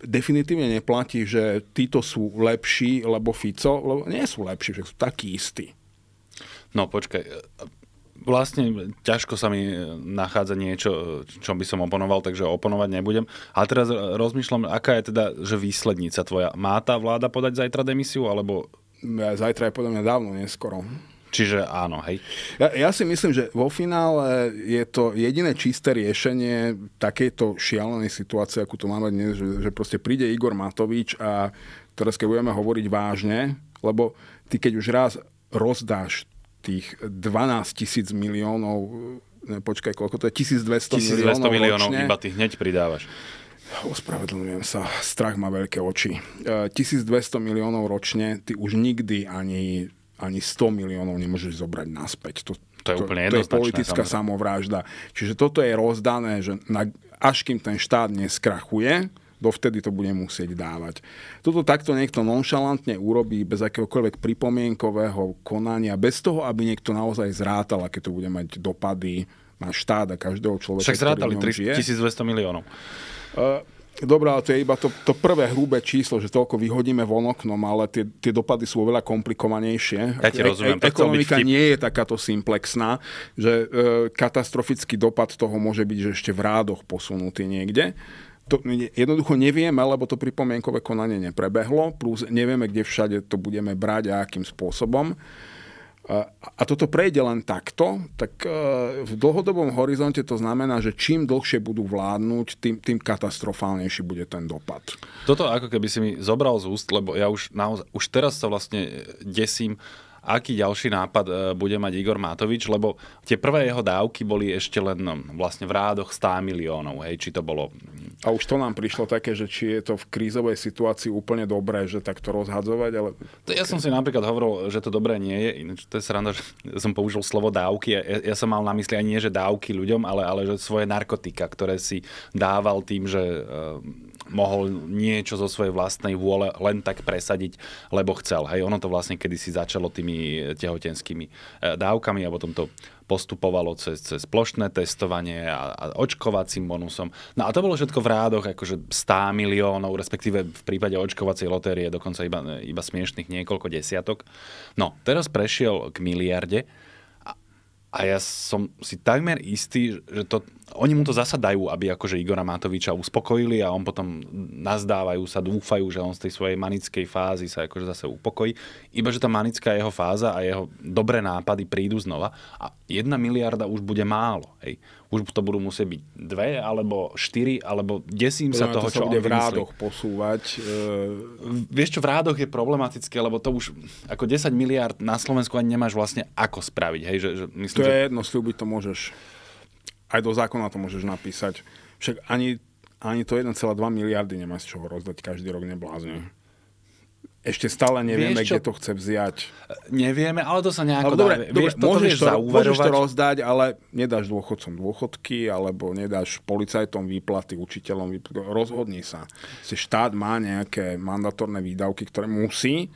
definitívne neplatí, že títo sú lepší, lebo Fico, lebo nie sú lepší, že sú takí istí. No počkaj, e, vlastne ťažko sa mi nachádza niečo, čo by som oponoval, takže oponovať nebudem. A teraz rozmýšľam, aká je teda, že výslednica tvoja. Má tá vláda podať zajtra demisiu, alebo... Zajtra je podľa mňa dávno, neskoro. Čiže áno, hej. Ja, ja si myslím, že vo finále je to jediné čisté riešenie takejto šialenej situácie, akú tu máme dnes, že, že proste príde Igor Matovič a teraz keď budeme hovoriť vážne, lebo ty keď už raz rozdáš tých 12 tisíc miliónov, ne, počkaj, koľko to je, 1200, 1200 miliónov, miliónov ročne. iba ty hneď pridávaš. Ospravedlňujem sa, strach má veľké oči. 1200 e, miliónov ročne ty už nikdy ani, ani 100 miliónov nemôžeš zobrať naspäť. To, to je to, úplne to, je politická samozrejme. samovražda. Čiže toto je rozdané, že na, až kým ten štát neskrachuje, dovtedy to budem musieť dávať. Toto takto niekto nonšalantne urobí bez akéhokoľvek pripomienkového konania, bez toho, aby niekto naozaj zrátal, aké to bude mať dopady na štát a každého človeka. Však zrátali 3200 1200 miliónov. Uh, eh, Dobre, ale to je iba to, to prvé hrubé číslo, že toľko vyhodíme von oknom, ale tie, tie dopady sú oveľa komplikovanejšie. Ja ti e- rozumiem. E- ekonomika nie je takáto simplexná, že e, katastrofický dopad toho môže byť, že ešte v rádoch posunutý niekde to jednoducho nevieme, lebo to pripomienkové konanie neprebehlo, plus nevieme, kde všade to budeme brať a akým spôsobom. A toto prejde len takto, tak e, v dlhodobom horizonte to znamená, že čím dlhšie budú vládnuť, tým, tým katastrofálnejší bude ten dopad. Toto ako keby si mi zobral z úst, lebo ja už naozaj, už teraz sa vlastne desím, aký ďalší nápad e, bude mať Igor Matovič, lebo tie prvé jeho dávky boli ešte len no, vlastne v rádoch 100 miliónov, hej, či to bolo... A už to nám prišlo také, že či je to v krízovej situácii úplne dobré, že takto rozhadzovať, ale... To ja som si napríklad hovoril, že to dobré nie je, ináč to je sranda, že som použil slovo dávky, ja, ja som mal na mysli ani nie, že dávky ľuďom, ale, ale že svoje narkotika, ktoré si dával tým, že mohol niečo zo svojej vlastnej vôle len tak presadiť, lebo chcel. Hej, ono to vlastne kedysi začalo tými e, tehotenskými e, dávkami a potom to postupovalo cez, cez plošné testovanie a, a očkovacím bonusom. No a to bolo všetko v rádoch akože 100 miliónov, respektíve v prípade očkovacej lotérie dokonca iba, e, iba smiešných niekoľko desiatok. No, teraz prešiel k miliarde a ja som si takmer istý, že to, oni mu to zasa dajú, aby akože Igora Matoviča uspokojili a on potom nazdávajú sa, dúfajú, že on z tej svojej manickej fázy sa akože zase upokojí. Iba, že tá manická jeho fáza a jeho dobré nápady prídu znova a jedna miliarda už bude málo. Hej už to budú musieť byť dve, alebo štyri, alebo desím sa toho, to sa čo bude on v rádoch myslí. posúvať. E... Vieš čo, v rádoch je problematické, lebo to už ako 10 miliard na Slovensku ani nemáš vlastne ako spraviť. Hej? Že, že myslím, to je že... jedno, slúbiť to môžeš. Aj do zákona to môžeš napísať. Však ani, ani to 1,2 miliardy nemáš z čoho rozdať každý rok neblázne ešte stále nevieme, vieš, čo... kde to chce vziať. Nevieme, ale to sa nejako dobre, dá. Dobre, vieš, môžeš, to, môžeš to rozdať, ale nedáš dôchodcom dôchodky, alebo nedáš policajtom výplaty, učiteľom výplaty. Rozhodni sa. Štát má nejaké mandatórne výdavky, ktoré musí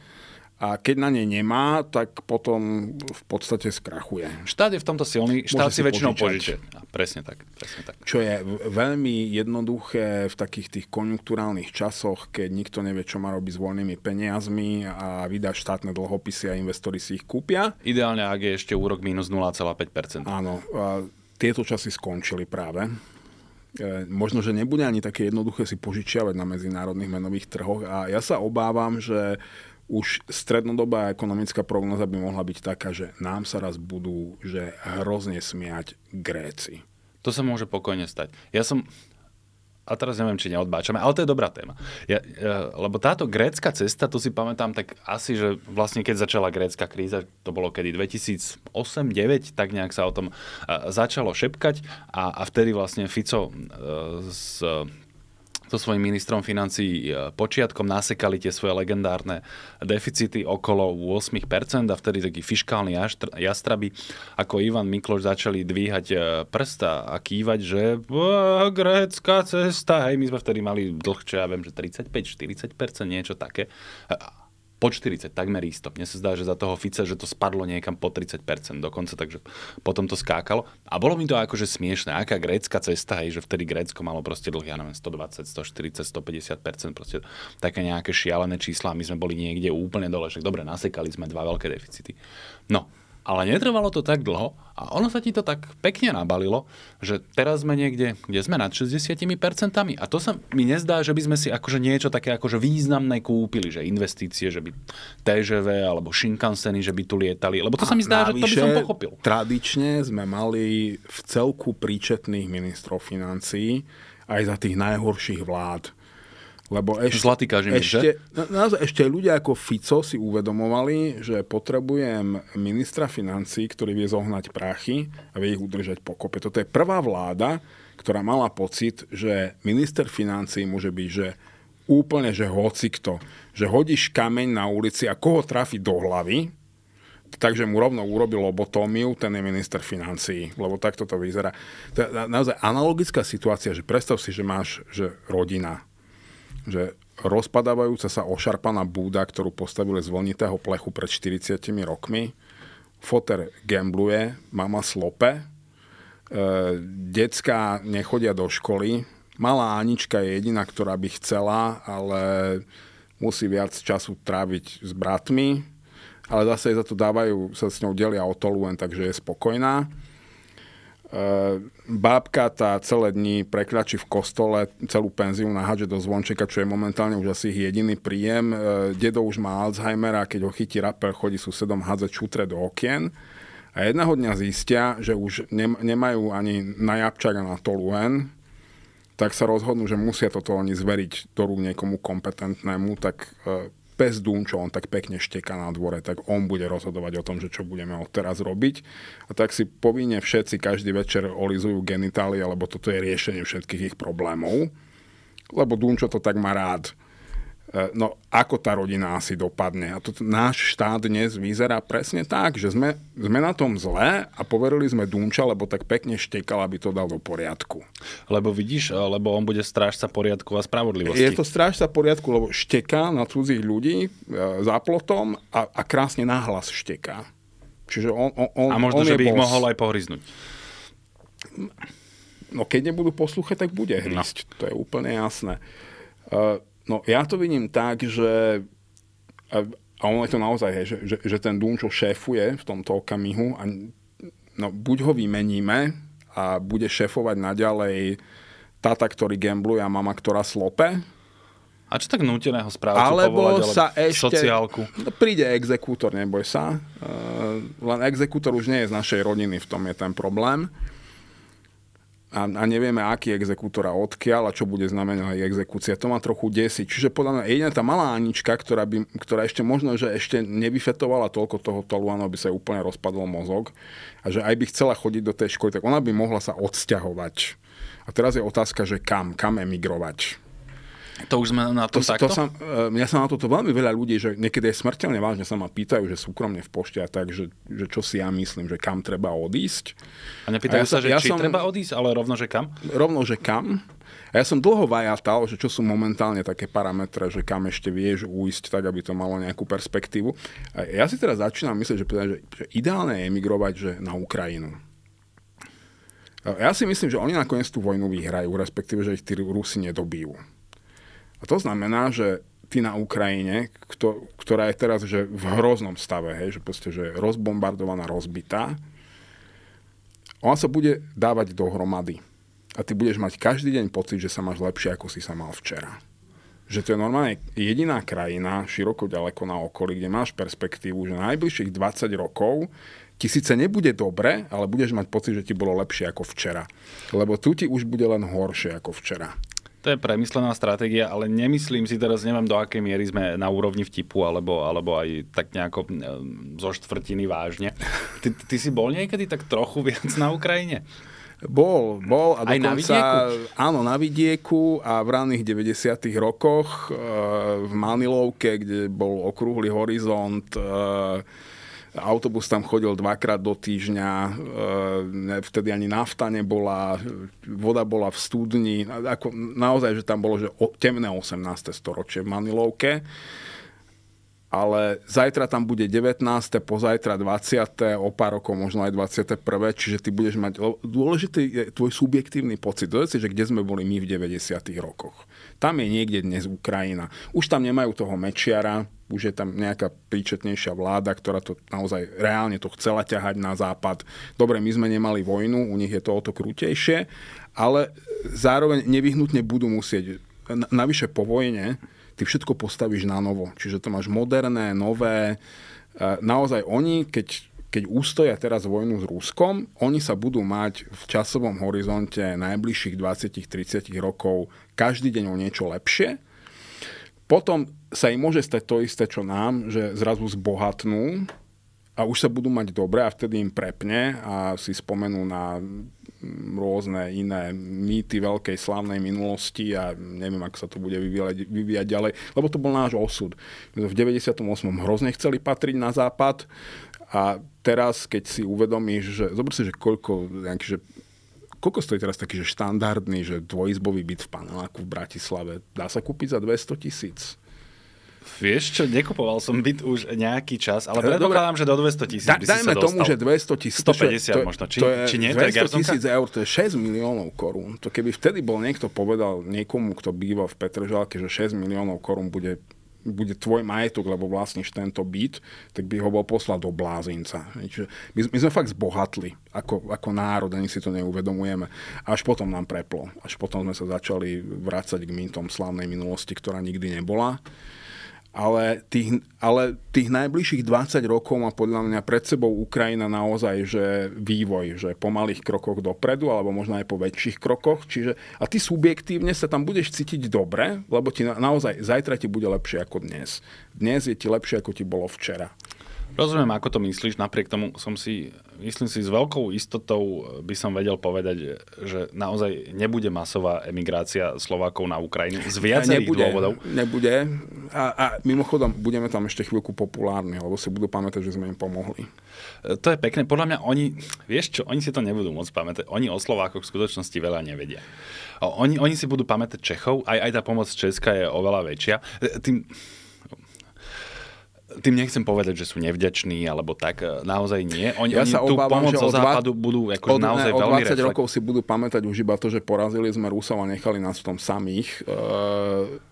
a keď na ne nemá, tak potom v podstate skrachuje. Štát je v tomto silný, štát Môže si, väčšinou požičať. požičať. Presne tak, presne tak. Čo je veľmi jednoduché v takých tých konjunkturálnych časoch, keď nikto nevie, čo má robiť s voľnými peniazmi a vydá štátne dlhopisy a investori si ich kúpia. Ideálne, ak je ešte úrok minus 0,5%. Áno, tieto časy skončili práve e, možno, že nebude ani také jednoduché si požičiavať na medzinárodných menových trhoch a ja sa obávam, že už strednodobá ekonomická prognoza by mohla byť taká, že nám sa raz budú že hrozne smiať Gréci. To sa môže pokojne stať. Ja som, a teraz neviem, či neodbáčame, ale to je dobrá téma. Ja, ja, lebo táto grécka cesta, to si pamätám tak asi, že vlastne keď začala grécka kríza, to bolo kedy 2008-2009, tak nejak sa o tom uh, začalo šepkať a, a vtedy vlastne Fico uh, s so svojím ministrom financí e, počiatkom nasekali tie svoje legendárne deficity okolo 8% a vtedy takí fiškálni jastraby ako Ivan Mikloš začali dvíhať e, prsta a kývať, že grécka cesta, hej, my sme vtedy mali dlhšie, ja viem, že 35-40%, niečo také po 40, takmer isto. Mne sa zdá, že za toho Fica, že to spadlo niekam po 30% dokonca, takže potom to skákalo. A bolo mi to akože smiešne, aká grécka cesta, hej, že vtedy Grécko malo proste dlh, ja neviem, 120, 140, 150%, proste také nejaké šialené čísla a my sme boli niekde úplne dole, však dobre, nasekali sme dva veľké deficity. No, ale netrvalo to tak dlho a ono sa ti to tak pekne nabalilo, že teraz sme niekde, kde sme nad 60%. A to sa mi nezdá, že by sme si akože niečo také akože významné kúpili, že investície, že by TGV alebo Shinkanseny, že by tu lietali. Lebo to sa mi zdá, že to by som pochopil. Tradične sme mali v celku príčetných ministrov financií aj za tých najhorších vlád lebo ešte, Zlatý kažim, ešte, že? na, ešte ľudia ako Fico si uvedomovali, že potrebujem ministra financí, ktorý vie zohnať prachy a vie ich udržať pokope. Toto je prvá vláda, ktorá mala pocit, že minister financí môže byť, že úplne, že kto, že hodíš kameň na ulici a koho trafi do hlavy, takže mu rovno urobil lobotómiu, ten je minister financií, lebo takto to vyzerá. To je naozaj analogická situácia, že predstav si, že máš že rodina, že rozpadávajúca sa ošarpaná búda, ktorú postavili z vlnitého plechu pred 40 rokmi, foter gambluje, mama slope, e, decka nechodia do školy, malá Anička je jediná, ktorá by chcela, ale musí viac času tráviť s bratmi, ale zase za to dávajú, sa s ňou delia o to len, takže je spokojná Ehm, bábka tá celé dni prekračí v kostole celú penziu na hadže do zvončeka, čo je momentálne už asi jediný príjem. Ehm, dedo už má Alzheimera, keď ho chytí rapel, chodí susedom hádzať čutre do okien. A jedného dňa zistia, že už nemajú ani na Japčara na Toluen, tak sa rozhodnú, že musia toto oni zveriť do rúk niekomu kompetentnému, tak ehm, pes Dún, čo on tak pekne šteka na dvore, tak on bude rozhodovať o tom, že čo budeme od teraz robiť. A tak si povinne všetci každý večer olizujú genitálie, lebo toto je riešenie všetkých ich problémov. Lebo Dunčo to tak má rád. E, no ako tá rodina asi dopadne. A to náš štát dnes vyzerá presne tak, že sme, sme na tom zle a poverili sme Dunča, lebo tak pekne štekal, aby to dal do poriadku. Lebo vidíš, e, lebo on bude strážca poriadku a spravodlivosti. Je to strážca poriadku, lebo šteká na cudzích ľudí e, za plotom a, a krásne náhlas šteká. Čiže on, on, on, a možno, on že by ich boss. mohol aj pohryznúť. No keď nebudú poslúchať, tak bude hrysť. No. To je úplne jasné. E, No ja to vidím tak, že a ono je to naozaj, hej, že, že, že ten čo šéfuje v tomto okamihu a no, buď ho vymeníme a bude šéfovať naďalej tata, ktorý gambluje a mama, ktorá slope. A čo tak núteného správcu Alebo sa ešte... Sociálku. No, príde exekútor, neboj sa. len exekútor už nie je z našej rodiny, v tom je ten problém a, a nevieme, aký exekútor a odkiaľ a čo bude znamená aj exekúcia. To ma trochu desiť. Čiže podľa mňa jediná tá malá Anička, ktorá, by, ktorá ešte možno, že ešte nevyfetovala toľko toho Toluánu, aby sa jej úplne rozpadol mozog a že aj by chcela chodiť do tej školy, tak ona by mohla sa odsťahovať. A teraz je otázka, že kam, kam emigrovať. To už sme na to, to takto? To sa, e, mňa sa na toto veľmi veľa ľudí, že niekedy je smrteľne vážne sa ma pýtajú, že súkromne v pošte a tak, že, že čo si ja myslím, že kam treba odísť. A nepýtajú a ja sa, že ja či som, treba odísť, ale rovno, že kam? Rovno, že kam. A ja som dlho vajatal, že čo sú momentálne také parametre, že kam ešte vieš uísť, tak aby to malo nejakú perspektívu. A ja si teraz začínam myslieť, že, že, že ideálne je emigrovať že na Ukrajinu. Ja si myslím, že oni nakoniec tú vojnu vyhrajú, respektíve, že ich tí Rusi nedobijú. A to znamená, že ty na Ukrajine, kto, ktorá je teraz že v hroznom stave, hej, že proste, že rozbombardovaná, rozbitá, ona sa bude dávať dohromady. A ty budeš mať každý deň pocit, že sa máš lepšie, ako si sa mal včera. Že to je normálne jediná krajina, široko ďaleko na okolí, kde máš perspektívu, že najbližších 20 rokov ti síce nebude dobre, ale budeš mať pocit, že ti bolo lepšie ako včera. Lebo tu ti už bude len horšie ako včera. To je premyslená stratégia, ale nemyslím si teraz, neviem do akej miery sme na úrovni vtipu alebo, alebo aj tak nejako zo štvrtiny vážne. Ty, ty si bol niekedy tak trochu viac na Ukrajine? Bol, bol a dokonca, aj na vidieku? Áno, na vidieku a v ranných 90. rokoch e, v Manilovke, kde bol okrúhly horizont, e, autobus tam chodil dvakrát do týždňa, e, vtedy ani nafta nebola, voda bola v studni, ako naozaj, že tam bolo že temné 18. storočie v Manilovke ale zajtra tam bude 19., pozajtra 20., o pár rokov možno aj 21., čiže ty budeš mať... Dôležitý je tvoj subjektívny pocit. Dojde si, že kde sme boli my v 90. rokoch. Tam je niekde dnes Ukrajina. Už tam nemajú toho Mečiara, už je tam nejaká príčetnejšia vláda, ktorá to naozaj reálne to chcela ťahať na západ. Dobre, my sme nemali vojnu, u nich je to o to krutejšie, ale zároveň nevyhnutne budú musieť, navyše po vojne, ty všetko postavíš na novo. Čiže to máš moderné, nové. E, naozaj oni, keď keď ústoja teraz vojnu s Ruskom, oni sa budú mať v časovom horizonte najbližších 20-30 rokov každý deň o niečo lepšie. Potom sa im môže stať to isté, čo nám, že zrazu zbohatnú a už sa budú mať dobre a vtedy im prepne a si spomenú na rôzne iné mýty veľkej slávnej minulosti a neviem, ako sa to bude vyvíjať, vyvíjať ďalej, lebo to bol náš osud. My v 98. hrozne chceli patriť na západ a teraz, keď si uvedomíš, že zober si, že koľko, nejaký, že koľko stojí teraz taký, že štandardný, že dvojizbový byt v paneláku v Bratislave? Dá sa kúpiť za 200 tisíc. Vieš čo, nekupoval som byt už nejaký čas, ale predpokladám, že do 200 tisíc da, by si Dajme sa tomu, že 200 tisíc. 150 to, možno, či, to je, či nie? 200 tisíc eur, to je 6 miliónov korún. To keby vtedy bol niekto povedal niekomu, kto býva v Petržalke, že 6 miliónov korún bude bude tvoj majetok, lebo vlastníš tento byt, tak by ho bol poslať do blázinca. my, my sme fakt zbohatli ako, ako národ, ani si to neuvedomujeme. Až potom nám preplo. Až potom sme sa začali vrácať k mintom slávnej minulosti, ktorá nikdy nebola ale tých, ale tých najbližších 20 rokov má podľa mňa pred sebou Ukrajina naozaj že vývoj, že po malých krokoch dopredu, alebo možno aj po väčších krokoch. Čiže, a ty subjektívne sa tam budeš cítiť dobre, lebo ti na, naozaj zajtra ti bude lepšie ako dnes. Dnes je ti lepšie, ako ti bolo včera. Rozumiem, ako to myslíš, napriek tomu som si myslím si, s veľkou istotou eh, by som vedel povedať, eh, že naozaj nebude masová emigrácia Slovákov na Ukrajinu z viacerých nebude, dôvodov. Nebude. A, a mimochodom, budeme tam ešte chvíľku populárni, lebo si budú pamätať, že sme im pomohli. Eh, to je pekné. Podľa mňa oni, vieš čo, oni si to nebudú môcť pamätať. Oni o Slovákoch v skutočnosti veľa nevedia. Oni, oni si budú pamätať Čechov, aj, aj tá pomoc Česka je oveľa väčšia. Tým, tým nechcem povedať, že sú nevďační alebo tak, e, naozaj nie. Oni, ja oni sa tú obávam, pomoc že zo západu budú ako od, naozaj ne, od veľmi 20 reflekt. rokov si budú pamätať už iba to, že porazili sme Rusov a nechali nás v tom samých. E,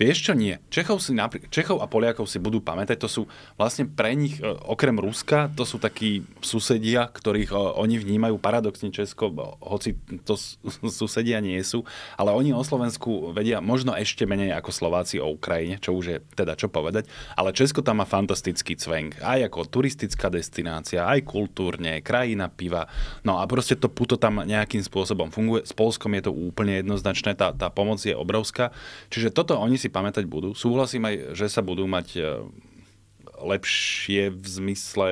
Vieš čo nie? Čechov, si napr- Čechov a Poliakov si budú pamätať, to sú vlastne pre nich, e, okrem Ruska, to sú takí susedia, ktorých e, oni vnímajú paradoxne Česko, hoci to susedia nie sú, ale oni o Slovensku vedia možno ešte menej ako Slováci o Ukrajine, čo už je teda čo povedať, ale Česko tam má fantastický cvenk, aj ako turistická destinácia, aj kultúrne, krajina piva, no a proste to puto tam nejakým spôsobom funguje, s Polskom je to úplne jednoznačné, tá, tá pomoc je obrovská, čiže toto oni si pamätať budú. Súhlasím aj, že sa budú mať e, lepšie v zmysle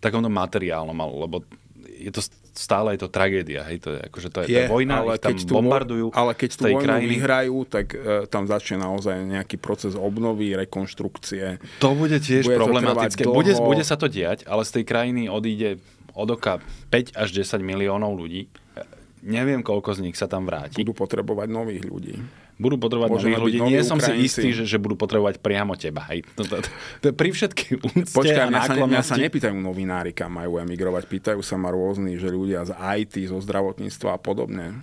takomto materiálnom, lebo je to stále je to tragédia, hej, to je, akože to je, je tá vojna, ale tam keď tú, bombardujú. Ale keď tú vojnu krajiny. vyhrajú, tak e, tam začne naozaj nejaký proces obnovy, rekonštrukcie. To bude tiež bude problematické. Bude, bude sa to diať, ale z tej krajiny odíde od oka 5 až 10 miliónov ľudí. E, neviem, koľko z nich sa tam vráti. Budú potrebovať nových ľudí budú potrebovať Môže nových ľudí. Nie som si istý, že, že budú potrebovať priamo teba. Hej. To, to, to, to, pri všetkej úcte Počkaj, a mňa sa, mňa sa nepýtajú novinári, kam majú emigrovať. Pýtajú sa ma rôzni, že ľudia z IT, zo zdravotníctva a podobne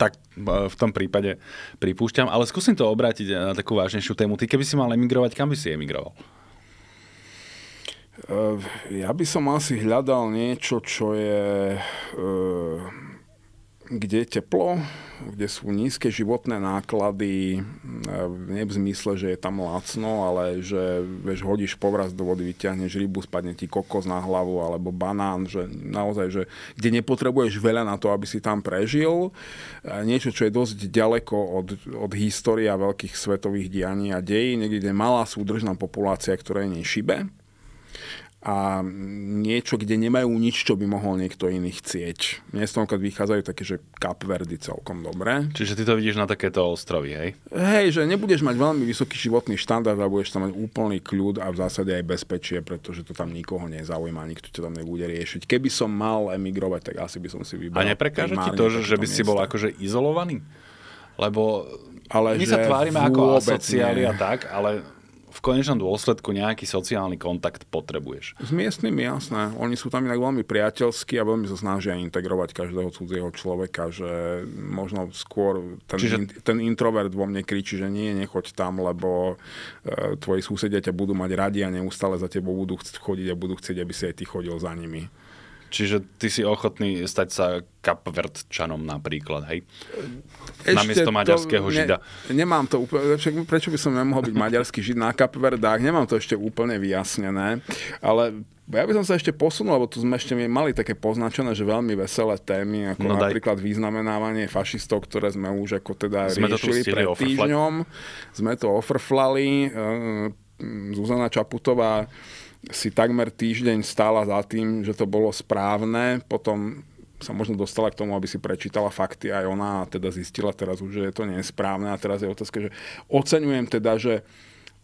tak e, v tom prípade pripúšťam. Ale skúsim to obrátiť e, na takú vážnejšiu tému. Ty keby si mal emigrovať, kam by si emigroval? E, ja by som asi hľadal niečo, čo je kde je teplo, kde sú nízke životné náklady, e, nie v zmysle, že je tam lacno, ale že vieš, hodíš povraz do vody, vyťahneš rybu, spadne ti kokos na hlavu alebo banán, že naozaj, že kde nepotrebuješ veľa na to, aby si tam prežil. E, niečo, čo je dosť ďaleko od, od história veľkých svetových dianí a dejí, niekde malá súdržná populácia, ktorá je nešibe a niečo, kde nemajú nič, čo by mohol niekto iný chcieť. Mne z toho vychádzajú také, že kapverdy celkom dobre. Čiže ty to vidíš na takéto ostrovy, hej? Hej, že nebudeš mať veľmi vysoký životný štandard a budeš tam mať úplný kľud a v zásade aj bezpečie, pretože to tam nikoho nezaujíma, nikto ťa tam nebude riešiť. Keby som mal emigrovať, tak asi by som si vybral. A neprekáže ti to, že by miesto. si bol akože izolovaný? Lebo ale my sa tvárime ako asociáli a tak, ale v konečnom dôsledku nejaký sociálny kontakt potrebuješ. S miestnymi, jasné. Oni sú tam inak veľmi priateľskí a veľmi sa snažia integrovať každého cudzieho človeka, že možno skôr ten, Čiže... in, ten introvert vo mne kričí, že nie, nechoď tam, lebo e, tvoji susedia ťa budú mať radi a neustále za tebou budú chcieť chodiť a budú chcieť, aby si aj ty chodil za nimi. Čiže ty si ochotný stať sa kapvertčanom napríklad, hej? Ešte Namiesto maďarského ne, žida. Nemám to úplne, však prečo by som nemohol byť maďarský žid na kapverdách? Nemám to ešte úplne vyjasnené, ale ja by som sa ešte posunul, lebo tu sme ešte mali také poznačené, že veľmi veselé témy, ako no daj. napríklad vyznamenávanie fašistov, ktoré sme už ako teda sme riešili pred týždňom. Sme to ofrflali. Ehm, Zuzana Čaputová si takmer týždeň stála za tým, že to bolo správne, potom sa možno dostala k tomu, aby si prečítala fakty aj ona a teda zistila teraz už, že je to nesprávne a teraz je otázka, že oceňujem teda, že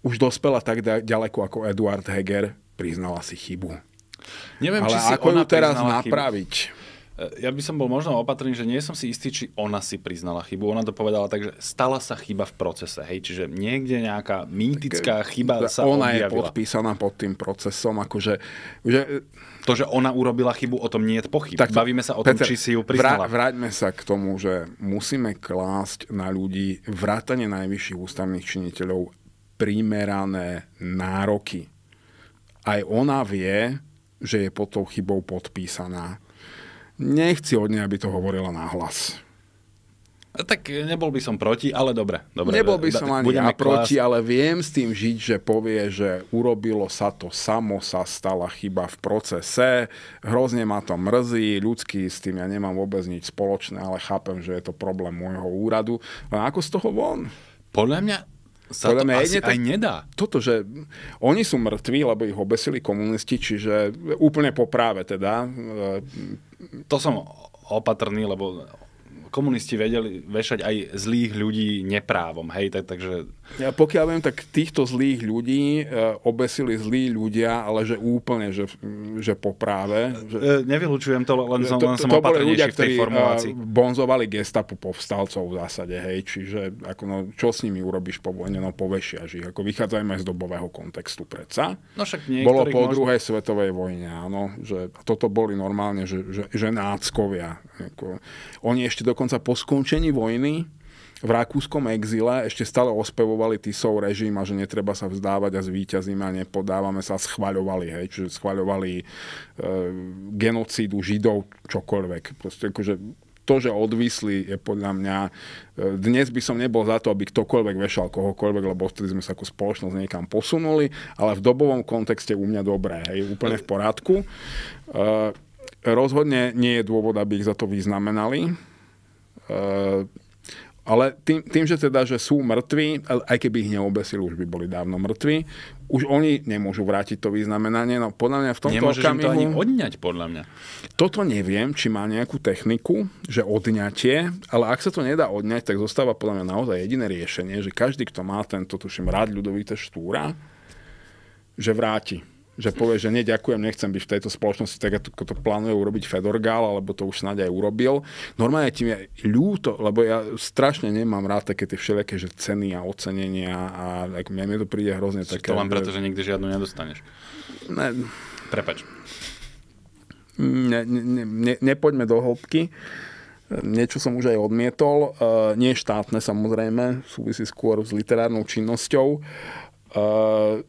už dospela tak ďaleko ako Eduard Heger, priznala si chybu. Neviem, Ale či si ako ona ju teraz napraviť? Chybu. E, ja by som bol možno opatrný, že nie som si istý, či ona si priznala chybu. Ona to povedala tak, že stala sa chyba v procese. Hej? Čiže niekde nejaká mýtická tak, e, chyba sa Ona je podpísaná pod tým procesom. Akože, že... To, že ona urobila chybu, o tom nie je pochyb. Tak, Bavíme sa o Peter, tom, či si ju priznala. Vrá, vráťme sa k tomu, že musíme klásť na ľudí vrátane najvyšších ústavných činiteľov primerané nároky. Aj ona vie, že je pod tou chybou podpísaná nechci od nej, aby to hovorila nahlas. Tak nebol by som proti, ale dobre. dobre nebol by som ani ja proti, ale viem s tým žiť, že povie, že urobilo sa to samo, sa stala chyba v procese, hrozne ma to mrzí, ľudský s tým ja nemám vôbec nič spoločné, ale chápem, že je to problém môjho úradu. No a ako z toho von? Podľa mňa sa Podľa to mňa, asi jedne, aj nedá. Toto, že oni sú mŕtvi, lebo ich obesili komunisti, čiže úplne po práve teda to som opatrný, lebo komunisti vedeli vešať aj zlých ľudí neprávom, hej, tak, takže ja pokiaľ viem, tak týchto zlých ľudí e, obesili zlí ľudia, ale že úplne, že, že po práve. Že... E, nevylučujem to, len som, to, to, som to, boli ľudia, ktorí e, bonzovali gestapu povstalcov v zásade, hej, čiže ako, no, čo s nimi urobíš po vojne, no povešia ich, ako vychádzajme z dobového kontextu predsa. No však Bolo po možno... druhej svetovej vojne, áno, že toto boli normálne, že, že, že náckovia. Ako, oni ešte dokonca po skončení vojny v rakúskom exile ešte stále ospevovali Tisov režim a že netreba sa vzdávať a zvýťazíme a nepodávame sa, schvaľovali, hej, čiže schvaľovali e, genocídu židov, čokoľvek. Proste akože to, že odvisli, je podľa mňa... E, dnes by som nebol za to, aby ktokoľvek vešal kohokoľvek, lebo vtedy sme sa ako spoločnosť niekam posunuli, ale v dobovom kontexte u mňa dobré, hej, úplne v poriadku. E, rozhodne nie je dôvod, aby ich za to vyznamenali. E, ale tým, tým, že teda, že sú mŕtvi, aj keby ich neobesil, už by boli dávno mŕtvi, už oni nemôžu vrátiť to významenanie. No podľa mňa v tomto Nemôžeš okamihu... to ani odňať, podľa mňa. Toto neviem, či má nejakú techniku, že odňatie, ale ak sa to nedá odňať, tak zostáva podľa mňa naozaj jediné riešenie, že každý, kto má tento, tuším, rád ľudovité štúra, že vráti že povie, že neďakujem, nechcem byť v tejto spoločnosti, tak ako to plánuje urobiť Fedor Gál, alebo to už snáď aj urobil. Normálne tým je ľúto, lebo ja strašne nemám rád také tie všelijaké že ceny a ocenenia a tak mne to príde hrozne Čiže také. To len preto, že nikdy žiadnu nedostaneš. Ne, Prepač. Ne, ne, ne, nepoďme do hĺbky. Niečo som už aj odmietol, uh, nie štátne samozrejme, súvisí skôr s literárnou činnosťou, uh,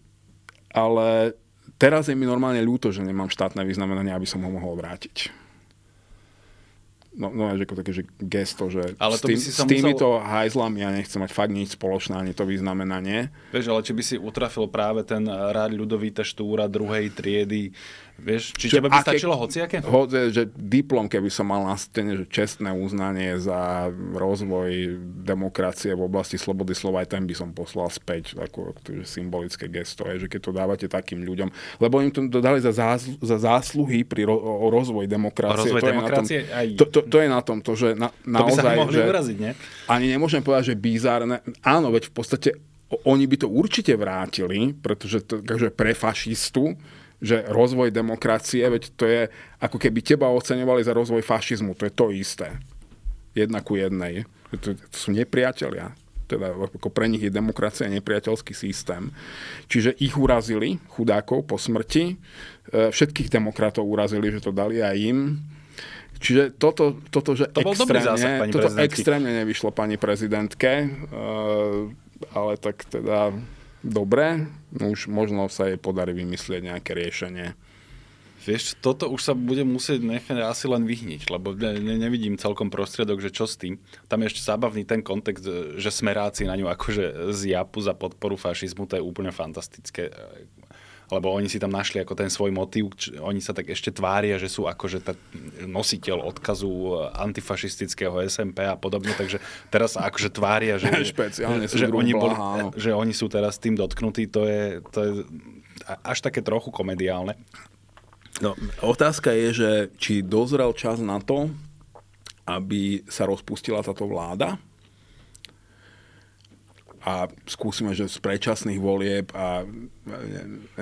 ale teraz je mi normálne ľúto, že nemám štátne vyznamenanie, aby som ho mohol vrátiť. No, no až ako také, že gesto, že ale s, tým, s týmito musel... hajzlami ja nechcem mať fakt nič spoločné, ani to vyznamenanie. Vieš, ale či by si utrafil práve ten eh, rád ľudový štúra druhej triedy, Vieš, či Čo, by aké, stačilo hociaké? Ho, že diplom, keby som mal na stene, že čestné uznanie za rozvoj demokracie v oblasti slobody slova, aj ten by som poslal späť, ako symbolické gesto, je, že keď to dávate takým ľuďom, lebo im to dodali za, zás, za zásluhy pri ro, o rozvoj demokracie. O rozvoj to demokracie je na tom, aj... to, to, to je na tom, to, že na, to naozaj... To by sa mohli že, uraziť, nie? Ani nemôžem povedať, že bizárne. Áno, veď v podstate oni by to určite vrátili, pretože to, takže pre fašistu, že rozvoj demokracie, veď to je ako keby teba oceňovali za rozvoj fašizmu, to je to isté. Jedna ku jednej. To, to sú nepriatelia. Teda ako pre nich je demokracia nepriateľský systém. Čiže ich urazili, chudákov, po smrti. E, všetkých demokratov urazili, že to dali aj im. Čiže toto, toto že to extrémne, zásah, toto extrémne nevyšlo pani prezidentke, e, ale tak teda dobre, no už možno sa jej podarí vymyslieť nejaké riešenie. Vieš, toto už sa bude musieť nechať asi len vyhniť, lebo ne, ne, nevidím celkom prostriedok, že čo s tým. Tam je ešte zábavný ten kontext, že smeráci na ňu akože z Japu za podporu fašizmu, to je úplne fantastické lebo oni si tam našli ako ten svoj motív, oni sa tak ešte tvária, že sú akože tak nositeľ odkazu antifašistického SMP a podobne, takže teraz sa akože tvária, že, Špeciálne že, že, oni boli, že oni sú teraz tým dotknutí, to je, to je až také trochu komediálne. No, otázka je, že či dozrel čas na to, aby sa rozpustila táto vláda, a skúsime, že z predčasných volieb a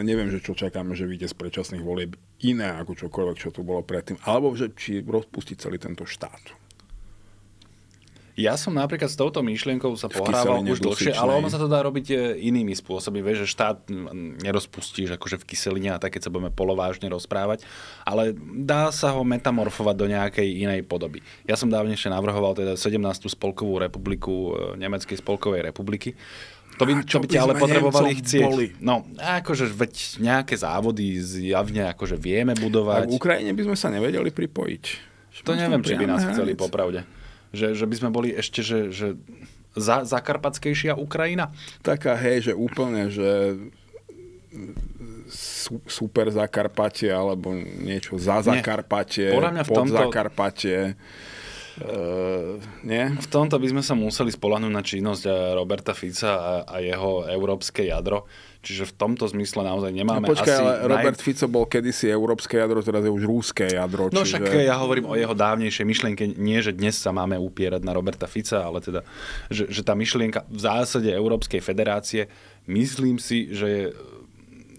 neviem, že čo čakáme, že vyjde z predčasných volieb iné ako čokoľvek, čo tu bolo predtým. Alebo že či rozpustiť celý tento štát. Ja som napríklad s touto myšlienkou sa pohrával už dlhšie, ale ono sa to dá robiť e, inými spôsobmi. Vieš, že štát nerozpustíš akože v kyseline a tak, keď sa budeme polovážne rozprávať, ale dá sa ho metamorfovať do nejakej inej podoby. Ja som dávnejšie navrhoval teda 17. spolkovú republiku e, Nemeckej spolkovej republiky, to by, čo by, by ale potrebovali chcieť. Boli. No, akože veď nejaké závody zjavne akože vieme budovať. A v Ukrajine by sme sa nevedeli pripojiť. To neviem, či by nás chceli popravde. Že, že by sme boli ešte, že, že za, zakarpatskejšia Ukrajina? Taká, hej, že úplne, že super Zakarpatie alebo niečo za Zakarpatie, Nie. v pod tomto... Zakarpatie. Uh, nie? V tomto by sme sa museli spolahnúť na činnosť e, Roberta Fica a, a jeho európske jadro, Čiže v tomto zmysle naozaj nemáme no, počkaj, asi... ale Robert naj... Fico bol kedysi európske jadro, teraz je už rúské jadro. No čiže... však ja hovorím o jeho dávnejšej myšlienke, nie, že dnes sa máme upierať na Roberta Fica, ale teda, že, že tá myšlienka v zásade Európskej federácie, myslím si, že je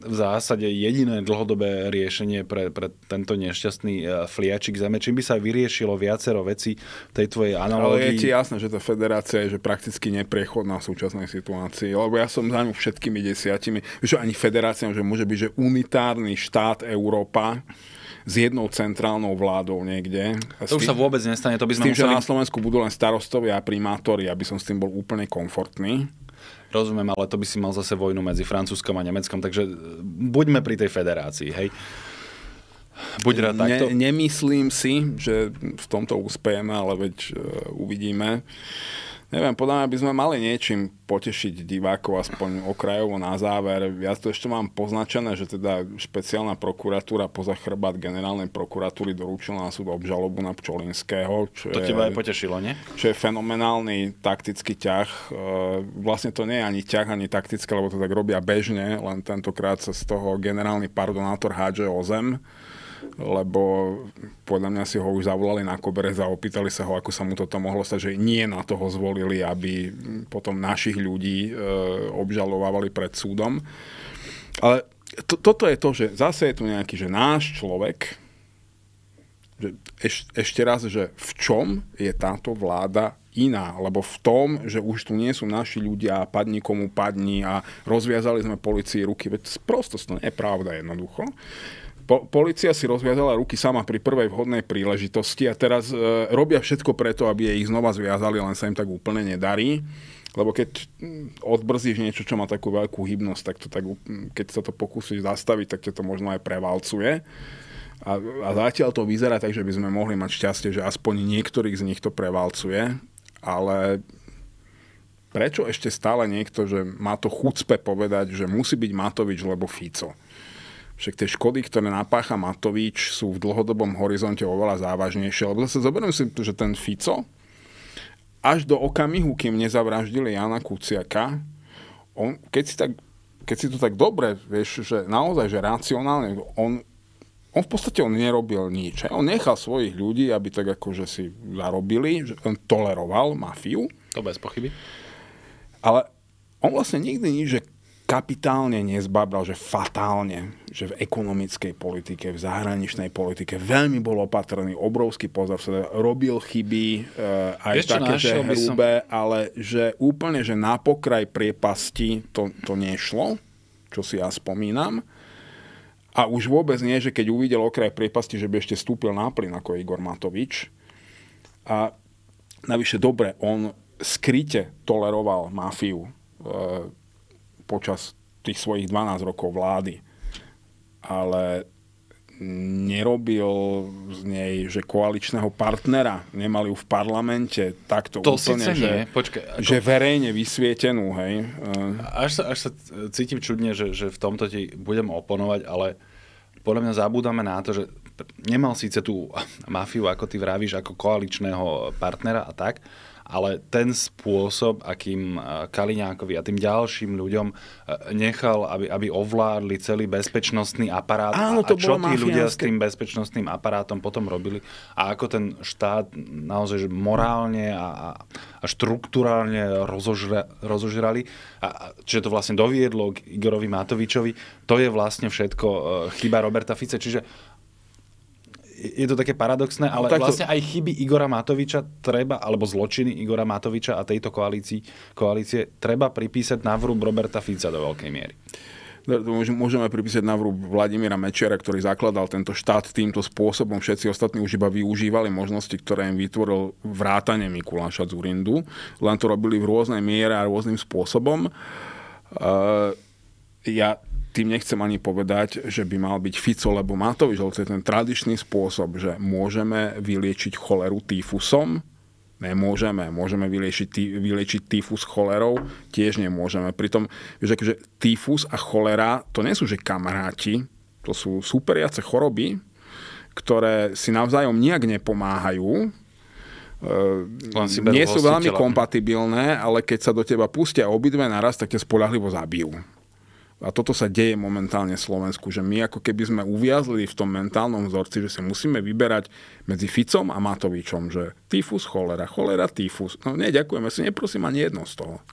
v zásade jediné dlhodobé riešenie pre, pre tento nešťastný e, fliačik zeme, čím by sa vyriešilo viacero veci v tej tvojej analógii. Ale je ti jasné, že tá federácia je že prakticky neprechodná v súčasnej situácii, lebo ja som za ňu všetkými desiatimi, že ani federácia, že môže byť, že unitárny štát Európa, s jednou centrálnou vládou niekde. to tým, už sa vôbec nestane, to by sme tým, museli... že na Slovensku budú len starostovia a primátori, aby som s tým bol úplne komfortný rozumiem, ale to by si mal zase vojnu medzi Francúzskom a Nemeckom, takže e, buďme pri tej federácii, hej. Buď rád ne, takto. Nemyslím si, že v tomto úspejeme, ale veď uh, uvidíme neviem, podľa mňa by sme mali niečím potešiť divákov aspoň okrajovo na záver. Ja to ešte mám poznačené, že teda špeciálna prokuratúra poza chrbát generálnej prokuratúry doručila na súd obžalobu na Pčolinského. Čo to je, teba aj potešilo, nie? Čo je fenomenálny taktický ťah. E, vlastne to nie je ani ťah, ani taktické, lebo to tak robia bežne, len tentokrát sa z toho generálny pardonátor hádže o zem lebo podľa mňa si ho už zavolali na koberec a opýtali sa ho, ako sa mu toto mohlo stať, že nie na toho zvolili, aby potom našich ľudí e, obžalovávali pred súdom. Ale to, toto je to, že zase je tu nejaký, že náš človek, že eš, ešte raz, že v čom je táto vláda iná, lebo v tom, že už tu nie sú naši ľudia a padni komu padni a rozviazali sme policii ruky, veď prosto to nie je pravda jednoducho. Po, policia si rozviazala ruky sama pri prvej vhodnej príležitosti a teraz e, robia všetko preto, aby jej ich znova zviazali, len sa im tak úplne nedarí. Lebo keď mm, odbrzíš niečo, čo má takú veľkú hybnosť, tak to tak, keď sa to pokúsiš zastaviť, tak ťa to možno aj prevalcuje. A, a zatiaľ to vyzerá tak, že by sme mohli mať šťastie, že aspoň niektorých z nich to prevalcuje, ale prečo ešte stále niekto, že má to chucpe povedať, že musí byť Matovič, lebo Fico? Však tie škody, ktoré napácha Matovič, sú v dlhodobom horizonte oveľa závažnejšie. Lebo zase zoberiem si, že ten Fico, až do okamihu, kým nezavraždili Jana Kuciaka, on, keď, si tak, keď si to tak dobre, vieš, že naozaj, že racionálne, on, on v podstate on nerobil nič. He? On nechal svojich ľudí, aby tak akože si zarobili, že on toleroval mafiu. To bez pochyby. Ale on vlastne nikdy nič, že kapitálne nezbabral, že fatálne, že v ekonomickej politike, v zahraničnej politike veľmi bol opatrný, obrovský pozor, sa robil chyby, e, aj Vieš, také, že hrubé, som... ale že úplne, že na pokraj priepasti to, to nešlo, čo si ja spomínam. A už vôbec nie, že keď uvidel okraj priepasti, že by ešte stúpil na plyn ako Igor Matovič. A navyše dobre, on skryte toleroval mafiu. E, počas tých svojich 12 rokov vlády. Ale nerobil z nej, že koaličného partnera, nemali ju v parlamente, takto to úplne, že, nie. ako... že verejne vysvietenú, hej. Až sa, až sa cítim čudne, že, že v tomto ti budem oponovať, ale podľa mňa zabúdame na to, že nemal síce tú mafiu, ako ty vravíš, ako koaličného partnera a tak, ale ten spôsob, akým e, Kaliňákovi a tým ďalším ľuďom e, nechal, aby, aby ovládli celý bezpečnostný aparát Áno, to a čo tí mafiánske. ľudia s tým bezpečnostným aparátom potom robili a ako ten štát naozaj že morálne a, a štruktúrálne rozožra, rozožrali, a, čiže to vlastne doviedlo k Igorovi Matovičovi, to je vlastne všetko e, chyba Roberta Fice, čiže je to také paradoxné, no ale no, vlastne aj chyby Igora Matoviča treba, alebo zločiny Igora Matoviča a tejto koalícii, koalície treba pripísať na vrúb Roberta Fica do veľkej miery. No, môžeme pripísať vrúb Vladimíra Mečera, ktorý zakladal tento štát týmto spôsobom. Všetci ostatní už iba využívali možnosti, ktoré im vytvoril vrátanie Mikuláša Zurindu. Len to robili v rôznej miere a rôznym spôsobom. E, ja tým nechcem ani povedať, že by mal byť Fico lebo Matovič, ale to je ten tradičný spôsob, že môžeme vyliečiť choleru týfusom, Nemôžeme. Môžeme vyliečiť, tý, vyliečiť tyfus cholerou? Tiež nemôžeme. Pritom, vieš, akože tyfus a cholera, to nie sú že kamaráti, to sú súperiace choroby, ktoré si navzájom nijak nepomáhajú, ehm, len nie sú veľmi kompatibilné, ale keď sa do teba pustia obidve naraz, tak ťa spolahlivo zabijú. A toto sa deje momentálne v Slovensku, že my ako keby sme uviazli v tom mentálnom vzorci, že si musíme vyberať medzi Ficom a Matovičom, že tyfus, cholera, cholera, tyfus. No ne, ďakujeme si, neprosím ani jedno z toho.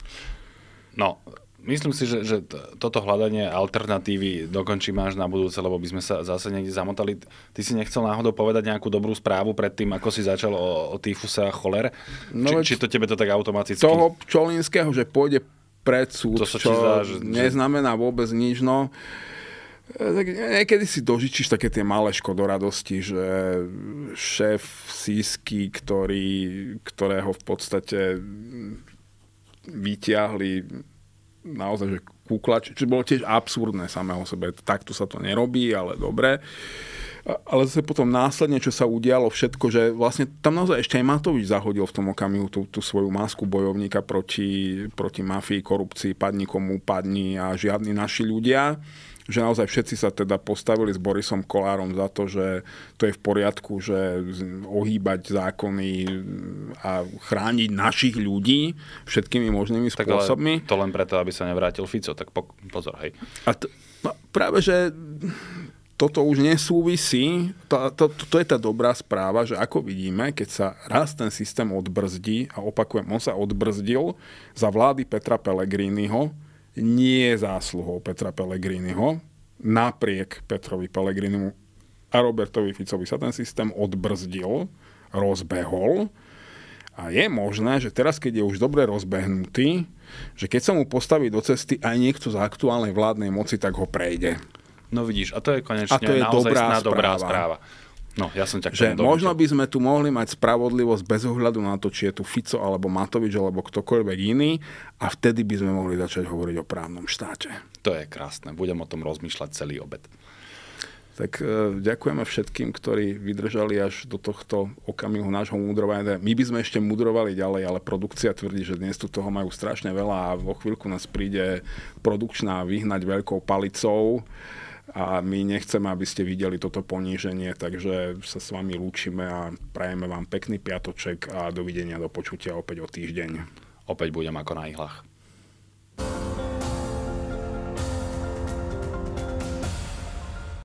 No, myslím si, že, že toto hľadanie alternatívy dokončíme až na budúce, lebo by sme sa zase niekde zamotali. Ty si nechcel náhodou povedať nejakú dobrú správu pred tým, ako si začal o, o tyfuse a choler? No, či, či to tebe to tak automaticky... Toho Čolinského, že pôjde predsud, to čo zdá, že... neznamená vôbec nič. No, e, tak niekedy si dožičíš také tie malé škodoradosti, že šéf sísky, ktorý, ktorého v podstate vyťahli naozaj, že kúklač, čo bolo tiež absurdné samého sebe. Takto sa to nerobí, ale dobre. Uh, ale zase potom následne, čo sa udialo všetko, že vlastne tam naozaj ešte aj Matovič zahodil v tom okamihu tú, tú svoju masku bojovníka proti, proti mafii, korupcii, padni komu padni a žiadni naši ľudia že naozaj všetci sa teda postavili s Borisom Kolárom za to, že to je v poriadku, že ohýbať zákony a chrániť našich ľudí všetkými možnými tak spôsobmi. ale to len preto, aby sa nevrátil Fico, tak pozor, hej. A t- no, práve, že toto už nesúvisí, to, to, to, to je tá dobrá správa, že ako vidíme, keď sa raz ten systém odbrzdí, a opakujem, on sa odbrzdil za vlády Petra Pellegriniho, nie je zásluhou Petra Pellegriniho, napriek Petrovi Pellegrinimu a Robertovi Ficovi sa ten systém odbrzdil, rozbehol a je možné, že teraz, keď je už dobre rozbehnutý, že keď sa mu postaví do cesty aj niekto z aktuálnej vládnej moci, tak ho prejde. No vidíš, a to je konečne a to je naozaj dobrá, správa. dobrá správa. No, ja som ťa že možno by sme tu mohli mať spravodlivosť bez ohľadu na to, či je tu Fico alebo Matovič alebo ktokoľvek iný a vtedy by sme mohli začať hovoriť o právnom štáte. To je krásne, budem o tom rozmýšľať celý obed. Tak e, ďakujeme všetkým, ktorí vydržali až do tohto okamihu nášho mudrovania. My by sme ešte mudrovali ďalej, ale produkcia tvrdí, že dnes tu toho majú strašne veľa a vo chvíľku nás príde produkčná vyhnať veľkou palicou a my nechceme, aby ste videli toto poníženie, takže sa s vami lúčime a prajeme vám pekný piatoček a dovidenia do počutia opäť o týždeň. Opäť budem ako na ihlách.